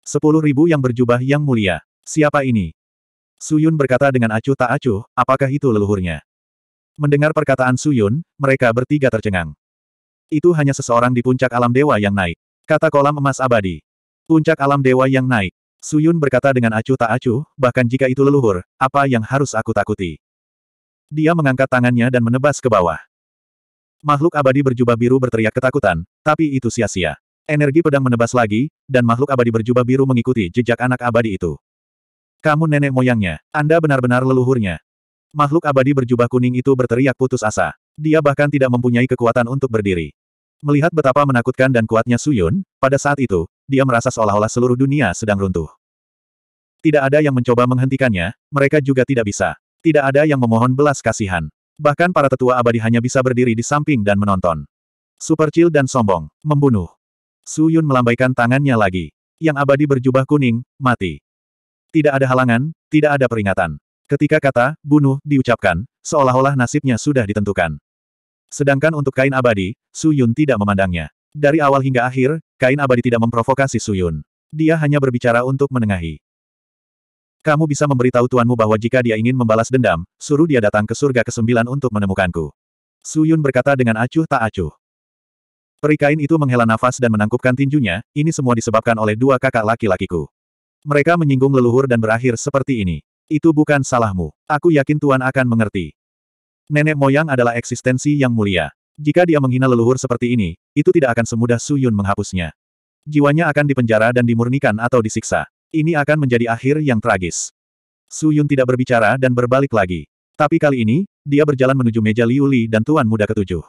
Sepuluh ribu yang berjubah yang mulia. Siapa ini? Suyun berkata dengan acuh tak acuh, apakah itu leluhurnya? Mendengar perkataan Suyun, mereka bertiga tercengang. Itu hanya seseorang di puncak alam dewa yang naik. Kata kolam emas abadi. Puncak alam dewa yang naik. Suyun berkata dengan acuh tak acuh, bahkan jika itu leluhur, apa yang harus aku takuti? Dia mengangkat tangannya dan menebas ke bawah. Makhluk abadi berjubah biru berteriak ketakutan, tapi itu sia-sia. Energi pedang menebas lagi, dan makhluk abadi berjubah biru mengikuti jejak anak abadi itu. Kamu nenek moyangnya, Anda benar-benar leluhurnya. Makhluk abadi berjubah kuning itu berteriak putus asa. Dia bahkan tidak mempunyai kekuatan untuk berdiri. Melihat betapa menakutkan dan kuatnya Suyun, pada saat itu, dia merasa seolah-olah seluruh dunia sedang runtuh. Tidak ada yang mencoba menghentikannya, mereka juga tidak bisa. Tidak ada yang memohon belas kasihan. Bahkan para tetua abadi hanya bisa berdiri di samping dan menonton. Supercil dan sombong, membunuh. Su Yun melambaikan tangannya lagi. Yang abadi berjubah kuning, mati. Tidak ada halangan, tidak ada peringatan. Ketika kata, bunuh, diucapkan, seolah-olah nasibnya sudah ditentukan. Sedangkan untuk kain abadi, Su Yun tidak memandangnya. Dari awal hingga akhir, kain abadi tidak memprovokasi Su Yun. Dia hanya berbicara untuk menengahi. Kamu bisa memberitahu tuanmu bahwa jika dia ingin membalas dendam, suruh dia datang ke surga kesembilan untuk menemukanku. Su Yun berkata dengan acuh tak acuh. Perikain itu menghela nafas dan menangkupkan tinjunya, ini semua disebabkan oleh dua kakak laki-lakiku. Mereka menyinggung leluhur dan berakhir seperti ini. Itu bukan salahmu. Aku yakin Tuan akan mengerti. Nenek moyang adalah eksistensi yang mulia. Jika dia menghina leluhur seperti ini, itu tidak akan semudah Suyun menghapusnya. Jiwanya akan dipenjara dan dimurnikan atau disiksa. Ini akan menjadi akhir yang tragis. Suyun tidak berbicara dan berbalik lagi. Tapi kali ini, dia berjalan menuju meja Liuli dan Tuan Muda Ketujuh.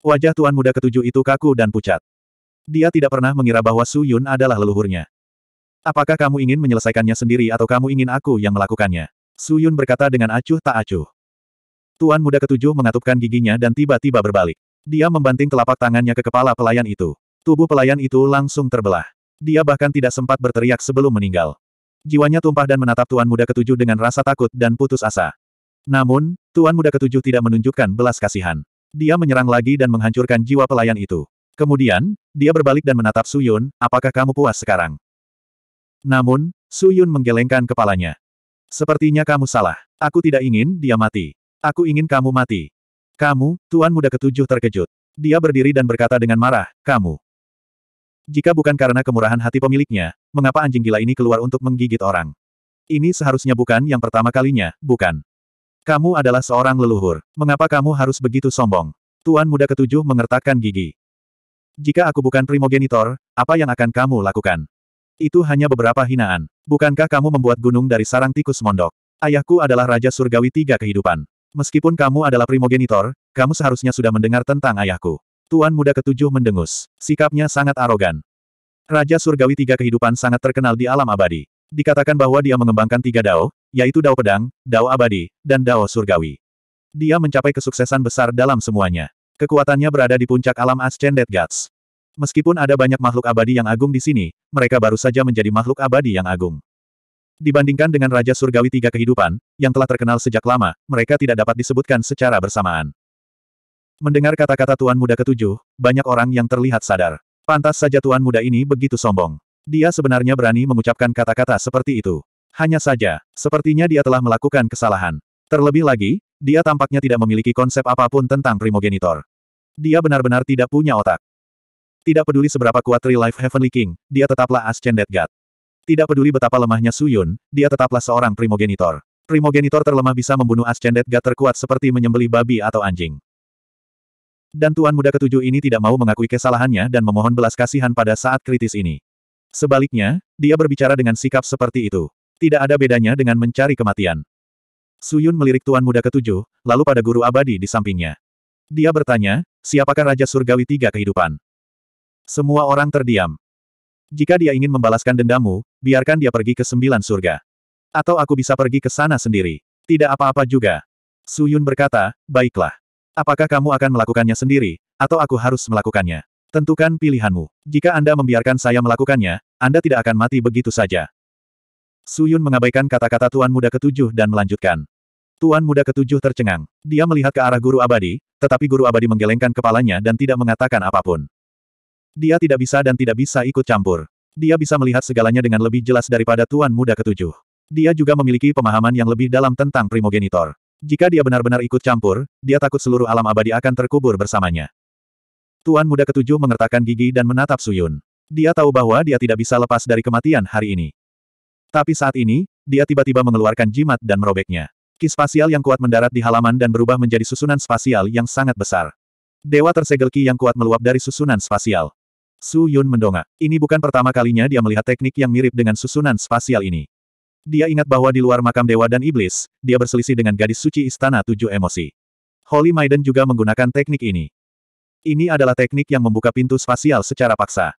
Wajah tuan muda ketujuh itu kaku dan pucat. Dia tidak pernah mengira bahwa Su Yun adalah leluhurnya. Apakah kamu ingin menyelesaikannya sendiri atau kamu ingin aku yang melakukannya? Su Yun berkata dengan acuh tak acuh. Tuan muda ketujuh mengatupkan giginya dan tiba-tiba berbalik. Dia membanting telapak tangannya ke kepala pelayan itu. Tubuh pelayan itu langsung terbelah. Dia bahkan tidak sempat berteriak sebelum meninggal. Jiwanya tumpah dan menatap tuan muda ketujuh dengan rasa takut dan putus asa. Namun, tuan muda ketujuh tidak menunjukkan belas kasihan. Dia menyerang lagi dan menghancurkan jiwa pelayan itu. Kemudian, dia berbalik dan menatap Su Yun. apakah kamu puas sekarang? Namun, Su Yun menggelengkan kepalanya. Sepertinya kamu salah. Aku tidak ingin dia mati. Aku ingin kamu mati. Kamu, Tuan Muda Ketujuh terkejut. Dia berdiri dan berkata dengan marah, kamu. Jika bukan karena kemurahan hati pemiliknya, mengapa anjing gila ini keluar untuk menggigit orang? Ini seharusnya bukan yang pertama kalinya, bukan? Kamu adalah seorang leluhur. Mengapa kamu harus begitu sombong? Tuan muda ketujuh mengertakkan gigi. Jika aku bukan primogenitor, apa yang akan kamu lakukan? Itu hanya beberapa hinaan. Bukankah kamu membuat gunung dari sarang tikus mondok? Ayahku adalah Raja Surgawi Tiga Kehidupan. Meskipun kamu adalah primogenitor, kamu seharusnya sudah mendengar tentang ayahku. Tuan muda ketujuh mendengus. Sikapnya sangat arogan. Raja Surgawi Tiga Kehidupan sangat terkenal di alam abadi. Dikatakan bahwa dia mengembangkan tiga dao, yaitu Dao Pedang, Dao Abadi, dan Dao Surgawi. Dia mencapai kesuksesan besar dalam semuanya. Kekuatannya berada di puncak alam Ascended Gods. Meskipun ada banyak makhluk abadi yang agung di sini, mereka baru saja menjadi makhluk abadi yang agung. Dibandingkan dengan Raja Surgawi Tiga Kehidupan, yang telah terkenal sejak lama, mereka tidak dapat disebutkan secara bersamaan. Mendengar kata-kata Tuan Muda ketujuh, banyak orang yang terlihat sadar. Pantas saja Tuan Muda ini begitu sombong. Dia sebenarnya berani mengucapkan kata-kata seperti itu. Hanya saja, sepertinya dia telah melakukan kesalahan. Terlebih lagi, dia tampaknya tidak memiliki konsep apapun tentang primogenitor. Dia benar-benar tidak punya otak. Tidak peduli seberapa kuat Tree Life Heavenly King, dia tetaplah Ascended God. Tidak peduli betapa lemahnya Suyun, dia tetaplah seorang primogenitor. Primogenitor terlemah bisa membunuh Ascended God terkuat seperti menyembelih babi atau anjing. Dan Tuan Muda Ketujuh ini tidak mau mengakui kesalahannya dan memohon belas kasihan pada saat kritis ini. Sebaliknya, dia berbicara dengan sikap seperti itu. Tidak ada bedanya dengan mencari kematian. Suyun melirik tuan muda ketujuh, lalu pada guru abadi di sampingnya. Dia bertanya, siapakah Raja Surgawi Tiga Kehidupan? Semua orang terdiam. Jika dia ingin membalaskan dendammu, biarkan dia pergi ke sembilan surga. Atau aku bisa pergi ke sana sendiri. Tidak apa-apa juga. Suyun berkata, baiklah. Apakah kamu akan melakukannya sendiri, atau aku harus melakukannya? Tentukan pilihanmu. Jika Anda membiarkan saya melakukannya, Anda tidak akan mati begitu saja. Suyun mengabaikan kata-kata Tuan Muda Ketujuh dan melanjutkan. Tuan Muda Ketujuh tercengang. Dia melihat ke arah Guru Abadi, tetapi Guru Abadi menggelengkan kepalanya dan tidak mengatakan apapun. Dia tidak bisa dan tidak bisa ikut campur. Dia bisa melihat segalanya dengan lebih jelas daripada Tuan Muda Ketujuh. Dia juga memiliki pemahaman yang lebih dalam tentang primogenitor. Jika dia benar-benar ikut campur, dia takut seluruh alam abadi akan terkubur bersamanya. Tuan Muda Ketujuh mengertakkan gigi dan menatap Suyun. Dia tahu bahwa dia tidak bisa lepas dari kematian hari ini. Tapi saat ini, dia tiba-tiba mengeluarkan jimat dan merobeknya. Ki spasial yang kuat mendarat di halaman dan berubah menjadi susunan spasial yang sangat besar. Dewa tersegel Ki yang kuat meluap dari susunan spasial. Su Yun mendongak. Ini bukan pertama kalinya dia melihat teknik yang mirip dengan susunan spasial ini. Dia ingat bahwa di luar makam dewa dan iblis, dia berselisih dengan gadis suci istana tujuh emosi. Holy Maiden juga menggunakan teknik ini. Ini adalah teknik yang membuka pintu spasial secara paksa.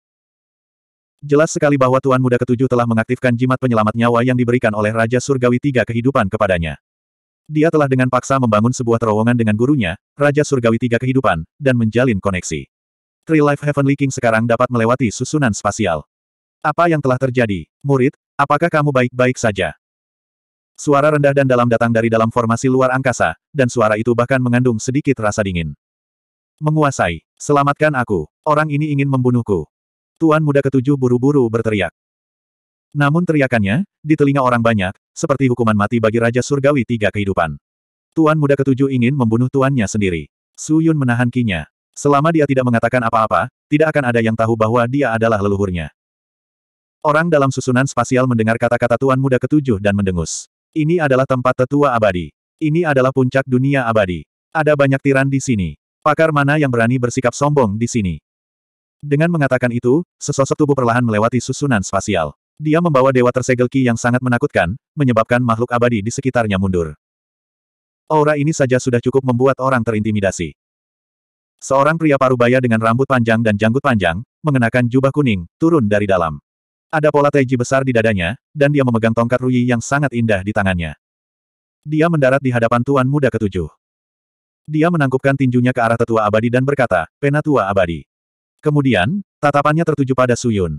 Jelas sekali bahwa Tuan Muda Ketujuh telah mengaktifkan jimat penyelamat nyawa yang diberikan oleh Raja Surgawi Tiga Kehidupan kepadanya. Dia telah dengan paksa membangun sebuah terowongan dengan gurunya, Raja Surgawi Tiga Kehidupan, dan menjalin koneksi. Tree Life Heaven King sekarang dapat melewati susunan spasial. Apa yang telah terjadi, murid? Apakah kamu baik-baik saja? Suara rendah dan dalam datang dari dalam formasi luar angkasa, dan suara itu bahkan mengandung sedikit rasa dingin. Menguasai, selamatkan aku. Orang ini ingin membunuhku. Tuan muda ketujuh buru-buru berteriak. Namun teriakannya, di telinga orang banyak, seperti hukuman mati bagi Raja Surgawi tiga kehidupan. Tuan muda ketujuh ingin membunuh tuannya sendiri. Su Yun menahan kinya. Selama dia tidak mengatakan apa-apa, tidak akan ada yang tahu bahwa dia adalah leluhurnya. Orang dalam susunan spasial mendengar kata-kata tuan muda ketujuh dan mendengus. Ini adalah tempat tetua abadi. Ini adalah puncak dunia abadi. Ada banyak tiran di sini. Pakar mana yang berani bersikap sombong di sini? Dengan mengatakan itu, sesosok tubuh perlahan melewati susunan spasial. Dia membawa dewa tersegel Ki yang sangat menakutkan, menyebabkan makhluk abadi di sekitarnya mundur. Aura ini saja sudah cukup membuat orang terintimidasi. Seorang pria parubaya dengan rambut panjang dan janggut panjang, mengenakan jubah kuning, turun dari dalam. Ada pola teji besar di dadanya, dan dia memegang tongkat ruyi yang sangat indah di tangannya. Dia mendarat di hadapan Tuan Muda Ketujuh. Dia menangkupkan tinjunya ke arah tetua abadi dan berkata, Penatua abadi. Kemudian, tatapannya tertuju pada Suyun.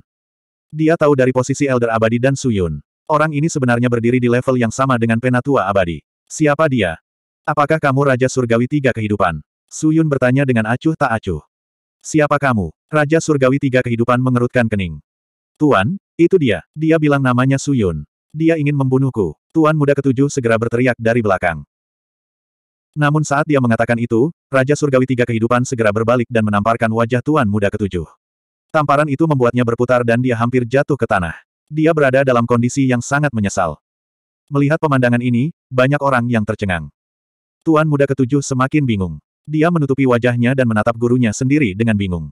Dia tahu dari posisi Elder Abadi dan Suyun. Orang ini sebenarnya berdiri di level yang sama dengan Penatua Abadi. Siapa dia? Apakah kamu Raja Surgawi Tiga Kehidupan? Suyun bertanya dengan acuh tak acuh. Siapa kamu? Raja Surgawi Tiga Kehidupan mengerutkan kening. Tuan, itu dia. Dia bilang namanya Suyun. Dia ingin membunuhku. Tuan muda ketujuh segera berteriak dari belakang. Namun saat dia mengatakan itu, Raja Surgawi Tiga Kehidupan segera berbalik dan menamparkan wajah Tuan Muda Ketujuh. Tamparan itu membuatnya berputar dan dia hampir jatuh ke tanah. Dia berada dalam kondisi yang sangat menyesal. Melihat pemandangan ini, banyak orang yang tercengang. Tuan Muda Ketujuh semakin bingung. Dia menutupi wajahnya dan menatap gurunya sendiri dengan bingung.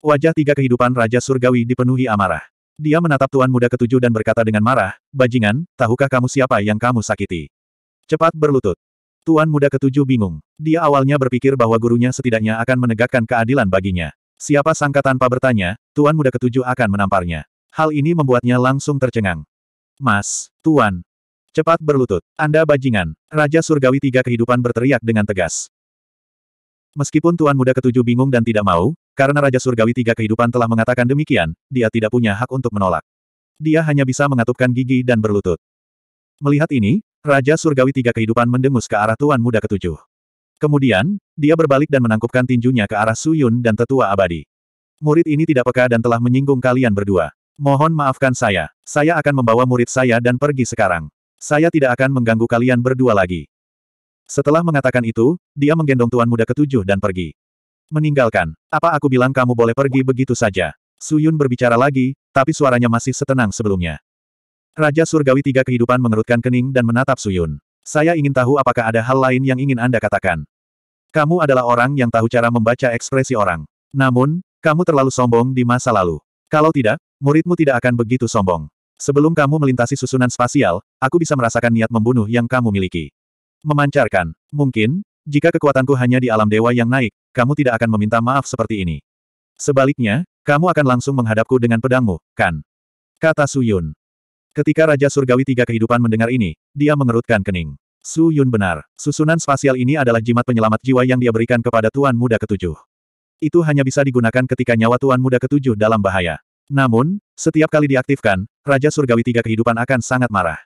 Wajah tiga kehidupan Raja Surgawi dipenuhi amarah. Dia menatap Tuan Muda Ketujuh dan berkata dengan marah, Bajingan, tahukah kamu siapa yang kamu sakiti? Cepat berlutut. Tuan muda ketujuh bingung. Dia awalnya berpikir bahwa gurunya setidaknya akan menegakkan keadilan baginya. Siapa sangka tanpa bertanya, tuan muda ketujuh akan menamparnya. Hal ini membuatnya langsung tercengang. Mas, tuan. Cepat berlutut. Anda bajingan. Raja Surgawi Tiga Kehidupan berteriak dengan tegas. Meskipun tuan muda ketujuh bingung dan tidak mau, karena Raja Surgawi Tiga Kehidupan telah mengatakan demikian, dia tidak punya hak untuk menolak. Dia hanya bisa mengatupkan gigi dan berlutut. Melihat ini, Raja Surgawi Tiga Kehidupan mendengus ke arah Tuan Muda Ketujuh. Kemudian, dia berbalik dan menangkupkan tinjunya ke arah Suyun dan Tetua Abadi. Murid ini tidak peka dan telah menyinggung kalian berdua. Mohon maafkan saya. Saya akan membawa murid saya dan pergi sekarang. Saya tidak akan mengganggu kalian berdua lagi. Setelah mengatakan itu, dia menggendong Tuan Muda Ketujuh dan pergi. Meninggalkan. Apa aku bilang kamu boleh pergi begitu saja? Suyun berbicara lagi, tapi suaranya masih setenang sebelumnya. Raja Surgawi Tiga Kehidupan mengerutkan kening dan menatap Suyun. Saya ingin tahu apakah ada hal lain yang ingin Anda katakan. Kamu adalah orang yang tahu cara membaca ekspresi orang. Namun, kamu terlalu sombong di masa lalu. Kalau tidak, muridmu tidak akan begitu sombong. Sebelum kamu melintasi susunan spasial, aku bisa merasakan niat membunuh yang kamu miliki. Memancarkan. Mungkin, jika kekuatanku hanya di alam dewa yang naik, kamu tidak akan meminta maaf seperti ini. Sebaliknya, kamu akan langsung menghadapku dengan pedangmu, kan? Kata Suyun. Ketika Raja Surgawi Tiga Kehidupan mendengar ini, dia mengerutkan kening. Su Yun benar, susunan spasial ini adalah jimat penyelamat jiwa yang dia berikan kepada Tuan Muda Ketujuh. Itu hanya bisa digunakan ketika nyawa Tuan Muda Ketujuh dalam bahaya. Namun, setiap kali diaktifkan, Raja Surgawi Tiga Kehidupan akan sangat marah.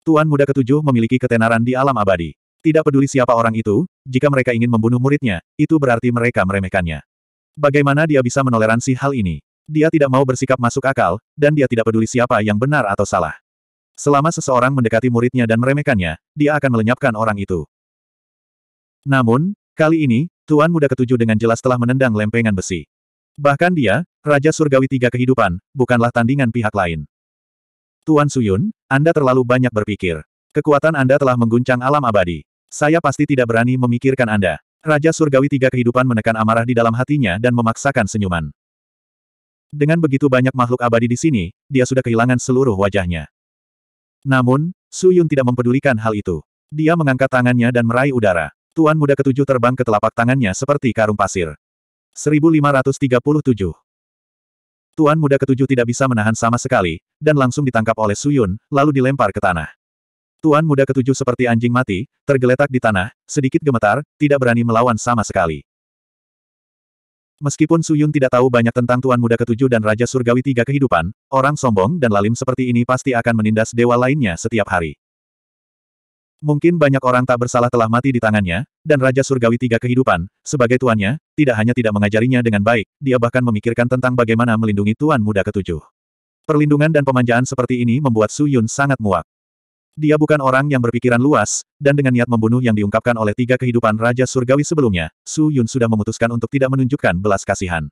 Tuan Muda Ketujuh memiliki ketenaran di alam abadi. Tidak peduli siapa orang itu, jika mereka ingin membunuh muridnya, itu berarti mereka meremehkannya. Bagaimana dia bisa menoleransi hal ini? Dia tidak mau bersikap masuk akal, dan dia tidak peduli siapa yang benar atau salah. Selama seseorang mendekati muridnya dan meremehkannya, dia akan melenyapkan orang itu. Namun, kali ini, Tuan Muda Ketujuh dengan jelas telah menendang lempengan besi. Bahkan dia, Raja Surgawi Tiga Kehidupan, bukanlah tandingan pihak lain. Tuan Suyun, Anda terlalu banyak berpikir. Kekuatan Anda telah mengguncang alam abadi. Saya pasti tidak berani memikirkan Anda. Raja Surgawi Tiga Kehidupan menekan amarah di dalam hatinya dan memaksakan senyuman. Dengan begitu banyak makhluk abadi di sini, dia sudah kehilangan seluruh wajahnya. Namun, Su Yun tidak mempedulikan hal itu. Dia mengangkat tangannya dan meraih udara. Tuan muda ketujuh terbang ke telapak tangannya seperti karung pasir. 1537 Tuan muda ketujuh tidak bisa menahan sama sekali, dan langsung ditangkap oleh Su Yun, lalu dilempar ke tanah. Tuan muda ketujuh seperti anjing mati, tergeletak di tanah, sedikit gemetar, tidak berani melawan sama sekali. Meskipun Suyun tidak tahu banyak tentang Tuan Muda Ketujuh dan Raja Surgawi Tiga Kehidupan, orang sombong dan lalim seperti ini pasti akan menindas dewa lainnya setiap hari. Mungkin banyak orang tak bersalah telah mati di tangannya, dan Raja Surgawi Tiga Kehidupan, sebagai tuannya, tidak hanya tidak mengajarinya dengan baik, dia bahkan memikirkan tentang bagaimana melindungi Tuan Muda Ketujuh. Perlindungan dan pemanjaan seperti ini membuat Suyun sangat muak. Dia bukan orang yang berpikiran luas, dan dengan niat membunuh yang diungkapkan oleh tiga kehidupan Raja Surgawi sebelumnya, Su Yun sudah memutuskan untuk tidak menunjukkan belas kasihan.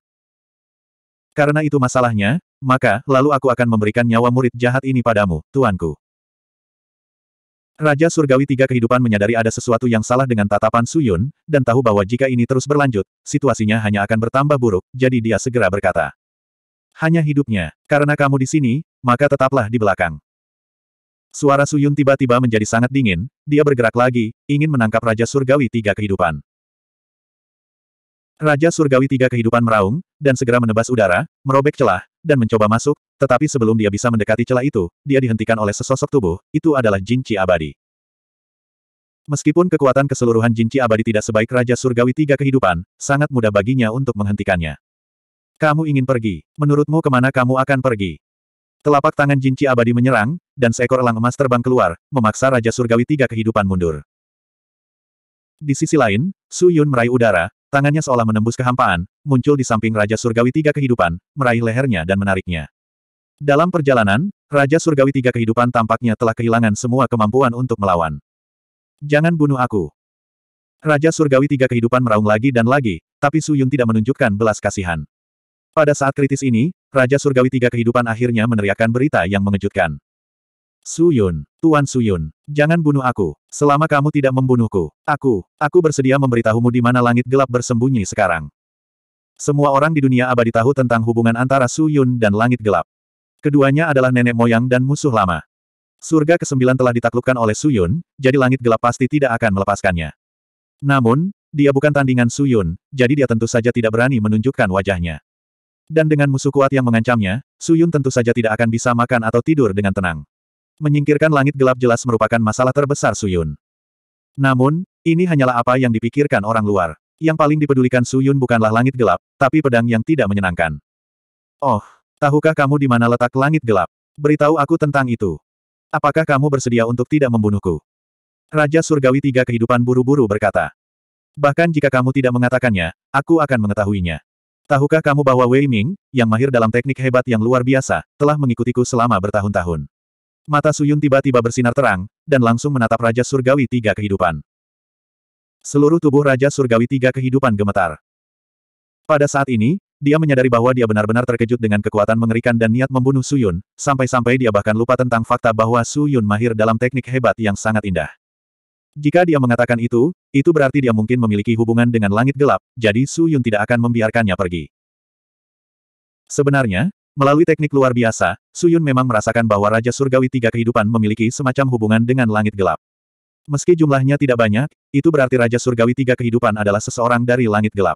Karena itu masalahnya, maka, lalu aku akan memberikan nyawa murid jahat ini padamu, tuanku. Raja Surgawi tiga kehidupan menyadari ada sesuatu yang salah dengan tatapan Su Yun, dan tahu bahwa jika ini terus berlanjut, situasinya hanya akan bertambah buruk, jadi dia segera berkata. Hanya hidupnya, karena kamu di sini, maka tetaplah di belakang. Suara Suyun tiba-tiba menjadi sangat dingin, dia bergerak lagi, ingin menangkap Raja Surgawi Tiga Kehidupan. Raja Surgawi Tiga Kehidupan meraung, dan segera menebas udara, merobek celah, dan mencoba masuk, tetapi sebelum dia bisa mendekati celah itu, dia dihentikan oleh sesosok tubuh, itu adalah Jinci Abadi. Meskipun kekuatan keseluruhan Jinci Abadi tidak sebaik Raja Surgawi Tiga Kehidupan, sangat mudah baginya untuk menghentikannya. Kamu ingin pergi, menurutmu kemana kamu akan pergi? Telapak tangan Jinci Abadi menyerang, dan seekor elang emas terbang keluar, memaksa Raja Surgawi tiga kehidupan mundur. Di sisi lain, Su Yun meraih udara, tangannya seolah menembus kehampaan, muncul di samping Raja Surgawi tiga kehidupan, meraih lehernya dan menariknya. Dalam perjalanan, Raja Surgawi tiga kehidupan tampaknya telah kehilangan semua kemampuan untuk melawan. Jangan bunuh aku. Raja Surgawi tiga kehidupan meraung lagi dan lagi, tapi Su Yun tidak menunjukkan belas kasihan. Pada saat kritis ini, Raja Surgawi tiga kehidupan akhirnya meneriakkan berita yang mengejutkan. Suyun, Tuan Suyun, jangan bunuh aku. Selama kamu tidak membunuhku, aku, aku bersedia memberitahumu di mana langit gelap bersembunyi sekarang. Semua orang di dunia abadi tahu tentang hubungan antara Suyun dan langit gelap. Keduanya adalah nenek moyang dan musuh lama. Surga kesembilan telah ditaklukkan oleh Suyun, jadi langit gelap pasti tidak akan melepaskannya. Namun, dia bukan tandingan Suyun, jadi dia tentu saja tidak berani menunjukkan wajahnya. Dan dengan musuh kuat yang mengancamnya, Suyun tentu saja tidak akan bisa makan atau tidur dengan tenang. Menyingkirkan langit gelap jelas merupakan masalah terbesar Suyun. Namun, ini hanyalah apa yang dipikirkan orang luar. Yang paling dipedulikan Suyun bukanlah langit gelap, tapi pedang yang tidak menyenangkan. Oh, tahukah kamu di mana letak langit gelap? Beritahu aku tentang itu. Apakah kamu bersedia untuk tidak membunuhku? Raja Surgawi Tiga Kehidupan buru-buru berkata. Bahkan jika kamu tidak mengatakannya, aku akan mengetahuinya. Tahukah kamu bahwa Wei Ming, yang mahir dalam teknik hebat yang luar biasa, telah mengikutiku selama bertahun-tahun? Mata Suyun tiba-tiba bersinar terang, dan langsung menatap Raja Surgawi Tiga Kehidupan. Seluruh tubuh Raja Surgawi Tiga Kehidupan gemetar. Pada saat ini, dia menyadari bahwa dia benar-benar terkejut dengan kekuatan mengerikan dan niat membunuh Suyun, sampai-sampai dia bahkan lupa tentang fakta bahwa Suyun mahir dalam teknik hebat yang sangat indah. Jika dia mengatakan itu, itu berarti dia mungkin memiliki hubungan dengan langit gelap, jadi Suyun tidak akan membiarkannya pergi. Sebenarnya, Melalui teknik luar biasa, Suyun memang merasakan bahwa Raja Surgawi Tiga Kehidupan memiliki semacam hubungan dengan langit gelap. Meski jumlahnya tidak banyak, itu berarti Raja Surgawi Tiga Kehidupan adalah seseorang dari langit gelap.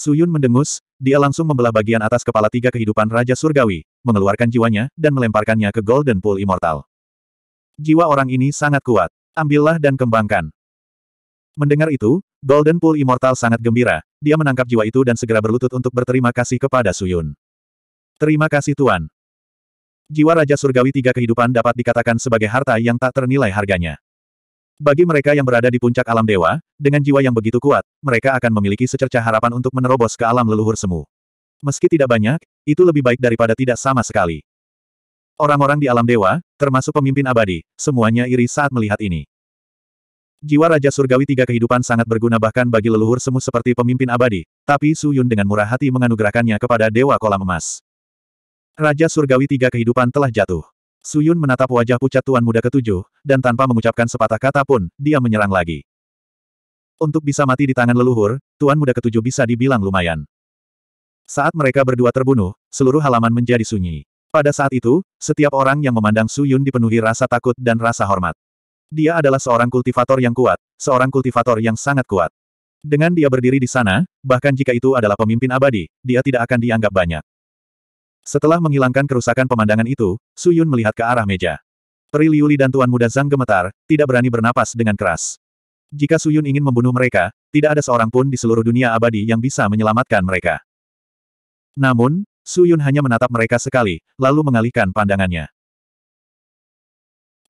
Suyun mendengus, dia langsung membelah bagian atas kepala tiga kehidupan Raja Surgawi, mengeluarkan jiwanya, dan melemparkannya ke Golden Pool Immortal. Jiwa orang ini sangat kuat. Ambillah dan kembangkan. Mendengar itu, Golden Pool Immortal sangat gembira, dia menangkap jiwa itu dan segera berlutut untuk berterima kasih kepada Suyun. Terima kasih Tuan. Jiwa Raja Surgawi tiga kehidupan dapat dikatakan sebagai harta yang tak ternilai harganya. Bagi mereka yang berada di puncak alam dewa, dengan jiwa yang begitu kuat, mereka akan memiliki secerca harapan untuk menerobos ke alam leluhur semu. Meski tidak banyak, itu lebih baik daripada tidak sama sekali. Orang-orang di alam dewa, termasuk pemimpin abadi, semuanya iri saat melihat ini. Jiwa Raja Surgawi tiga kehidupan sangat berguna bahkan bagi leluhur semu seperti pemimpin abadi, tapi Su Yun dengan murah hati menganugerahkannya kepada Dewa Kolam Emas. Raja Surgawi tiga kehidupan telah jatuh. Suyun menatap wajah pucat tuan muda ketujuh, dan tanpa mengucapkan sepatah kata pun, dia menyerang lagi. Untuk bisa mati di tangan leluhur, tuan muda ketujuh bisa dibilang lumayan. Saat mereka berdua terbunuh, seluruh halaman menjadi sunyi. Pada saat itu, setiap orang yang memandang Suyun dipenuhi rasa takut dan rasa hormat. Dia adalah seorang kultivator yang kuat, seorang kultivator yang sangat kuat. Dengan dia berdiri di sana, bahkan jika itu adalah pemimpin abadi, dia tidak akan dianggap banyak. Setelah menghilangkan kerusakan pemandangan itu, Su Yun melihat ke arah meja. Peri Liuli dan Tuan Muda Zhang gemetar, tidak berani bernapas dengan keras. Jika Su Yun ingin membunuh mereka, tidak ada seorang pun di seluruh dunia abadi yang bisa menyelamatkan mereka. Namun, Su Yun hanya menatap mereka sekali, lalu mengalihkan pandangannya.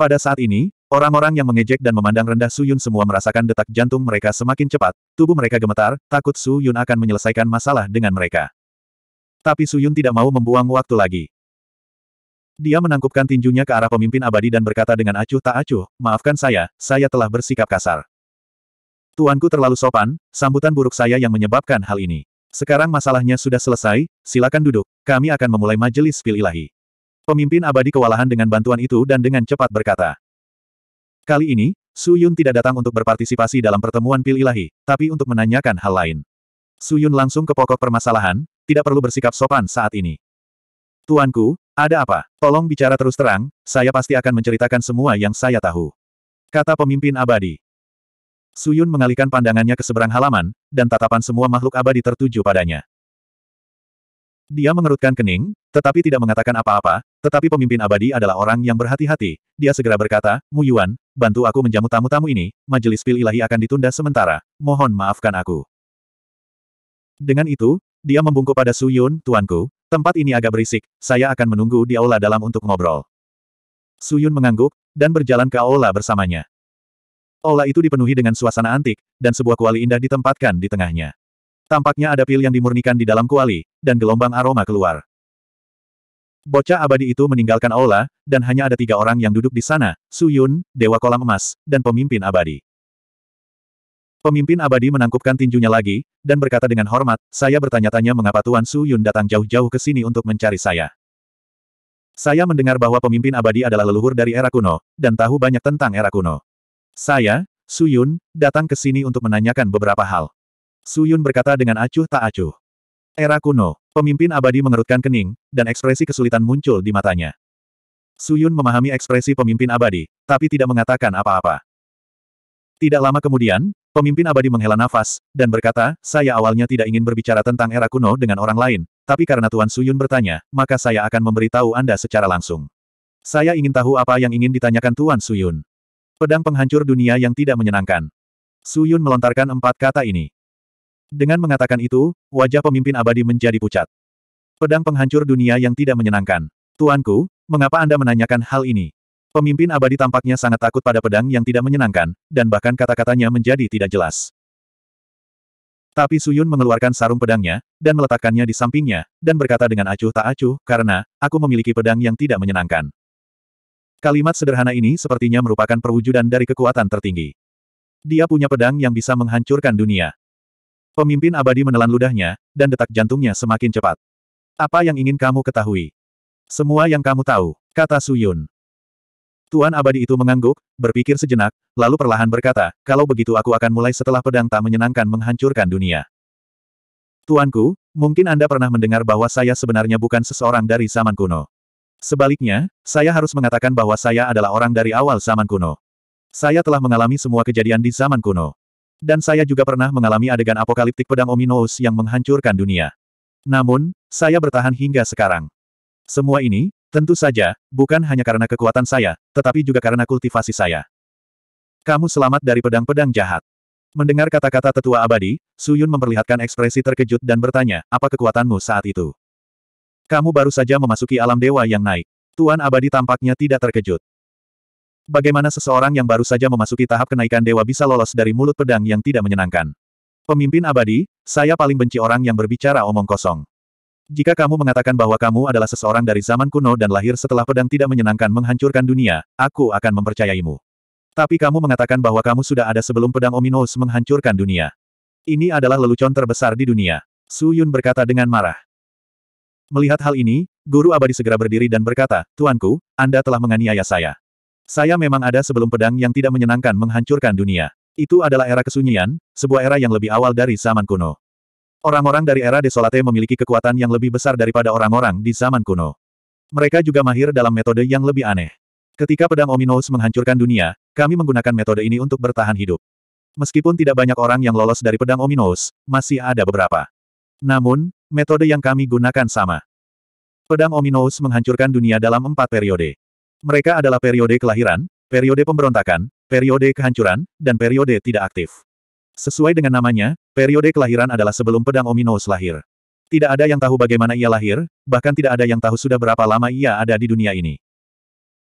Pada saat ini, orang-orang yang mengejek dan memandang rendah Su Yun semua merasakan detak jantung mereka semakin cepat, tubuh mereka gemetar, takut Su Yun akan menyelesaikan masalah dengan mereka. Tapi Suyun tidak mau membuang waktu lagi. Dia menangkupkan tinjunya ke arah pemimpin abadi dan berkata dengan acuh tak acuh, maafkan saya, saya telah bersikap kasar. Tuanku terlalu sopan, sambutan buruk saya yang menyebabkan hal ini. Sekarang masalahnya sudah selesai, silakan duduk, kami akan memulai majelis pil ilahi. Pemimpin abadi kewalahan dengan bantuan itu dan dengan cepat berkata. Kali ini, Su Yun tidak datang untuk berpartisipasi dalam pertemuan pil ilahi, tapi untuk menanyakan hal lain. Su Yun langsung ke pokok permasalahan, tidak perlu bersikap sopan saat ini. Tuanku, ada apa? Tolong bicara terus terang, saya pasti akan menceritakan semua yang saya tahu. Kata pemimpin abadi. Suyun mengalihkan pandangannya ke seberang halaman, dan tatapan semua makhluk abadi tertuju padanya. Dia mengerutkan kening, tetapi tidak mengatakan apa-apa, tetapi pemimpin abadi adalah orang yang berhati-hati. Dia segera berkata, Mu Yuan, bantu aku menjamu tamu-tamu ini, majelis pil ilahi akan ditunda sementara, mohon maafkan aku. Dengan itu, dia membungkuk pada Su Yun, tuanku, tempat ini agak berisik, saya akan menunggu di aula dalam untuk ngobrol. Su Yun mengangguk, dan berjalan ke aula bersamanya. Aula itu dipenuhi dengan suasana antik, dan sebuah kuali indah ditempatkan di tengahnya. Tampaknya ada pil yang dimurnikan di dalam kuali, dan gelombang aroma keluar. Bocah abadi itu meninggalkan aula, dan hanya ada tiga orang yang duduk di sana, Su Yun, Dewa Kolam Emas, dan Pemimpin Abadi. Pemimpin abadi menangkupkan tinjunya lagi, dan berkata dengan hormat, saya bertanya-tanya mengapa Tuan Su Yun datang jauh-jauh ke sini untuk mencari saya. Saya mendengar bahwa pemimpin abadi adalah leluhur dari era kuno, dan tahu banyak tentang era kuno. Saya, Su Yun, datang ke sini untuk menanyakan beberapa hal. Su Yun berkata dengan acuh tak acuh. Era kuno, pemimpin abadi mengerutkan kening, dan ekspresi kesulitan muncul di matanya. Su Yun memahami ekspresi pemimpin abadi, tapi tidak mengatakan apa-apa. Tidak lama kemudian, Pemimpin abadi menghela nafas, dan berkata, saya awalnya tidak ingin berbicara tentang era kuno dengan orang lain, tapi karena Tuan Suyun bertanya, maka saya akan memberitahu Anda secara langsung. Saya ingin tahu apa yang ingin ditanyakan Tuan Suyun. Pedang penghancur dunia yang tidak menyenangkan. Suyun melontarkan empat kata ini. Dengan mengatakan itu, wajah pemimpin abadi menjadi pucat. Pedang penghancur dunia yang tidak menyenangkan. Tuanku, mengapa Anda menanyakan hal ini? Pemimpin abadi tampaknya sangat takut pada pedang yang tidak menyenangkan, dan bahkan kata-katanya menjadi tidak jelas. Tapi Suyun mengeluarkan sarung pedangnya, dan meletakkannya di sampingnya, dan berkata dengan acuh tak acuh, karena, aku memiliki pedang yang tidak menyenangkan. Kalimat sederhana ini sepertinya merupakan perwujudan dari kekuatan tertinggi. Dia punya pedang yang bisa menghancurkan dunia. Pemimpin abadi menelan ludahnya, dan detak jantungnya semakin cepat. Apa yang ingin kamu ketahui? Semua yang kamu tahu, kata Suyun. Tuan abadi itu mengangguk, berpikir sejenak, lalu perlahan berkata, kalau begitu aku akan mulai setelah pedang tak menyenangkan menghancurkan dunia. Tuanku, mungkin Anda pernah mendengar bahwa saya sebenarnya bukan seseorang dari zaman kuno. Sebaliknya, saya harus mengatakan bahwa saya adalah orang dari awal zaman kuno. Saya telah mengalami semua kejadian di zaman kuno. Dan saya juga pernah mengalami adegan apokaliptik pedang Ominous yang menghancurkan dunia. Namun, saya bertahan hingga sekarang. Semua ini, Tentu saja, bukan hanya karena kekuatan saya, tetapi juga karena kultivasi saya. Kamu selamat dari pedang-pedang jahat. Mendengar kata-kata tetua abadi, Suyun memperlihatkan ekspresi terkejut dan bertanya, apa kekuatanmu saat itu? Kamu baru saja memasuki alam dewa yang naik. Tuan abadi tampaknya tidak terkejut. Bagaimana seseorang yang baru saja memasuki tahap kenaikan dewa bisa lolos dari mulut pedang yang tidak menyenangkan? Pemimpin abadi, saya paling benci orang yang berbicara omong kosong. Jika kamu mengatakan bahwa kamu adalah seseorang dari zaman kuno dan lahir setelah pedang tidak menyenangkan menghancurkan dunia, aku akan mempercayaimu. Tapi kamu mengatakan bahwa kamu sudah ada sebelum pedang ominous menghancurkan dunia. Ini adalah lelucon terbesar di dunia. Su Yun berkata dengan marah. Melihat hal ini, Guru Abadi segera berdiri dan berkata, Tuanku, Anda telah menganiaya saya. Saya memang ada sebelum pedang yang tidak menyenangkan menghancurkan dunia. Itu adalah era kesunyian, sebuah era yang lebih awal dari zaman kuno. Orang-orang dari era Desolate memiliki kekuatan yang lebih besar daripada orang-orang di zaman kuno. Mereka juga mahir dalam metode yang lebih aneh. Ketika pedang Ominous menghancurkan dunia, kami menggunakan metode ini untuk bertahan hidup. Meskipun tidak banyak orang yang lolos dari pedang Ominous, masih ada beberapa. Namun, metode yang kami gunakan sama. Pedang Ominous menghancurkan dunia dalam empat periode. Mereka adalah periode kelahiran, periode pemberontakan, periode kehancuran, dan periode tidak aktif. Sesuai dengan namanya, periode kelahiran adalah sebelum pedang Ominous lahir. Tidak ada yang tahu bagaimana ia lahir, bahkan tidak ada yang tahu sudah berapa lama ia ada di dunia ini.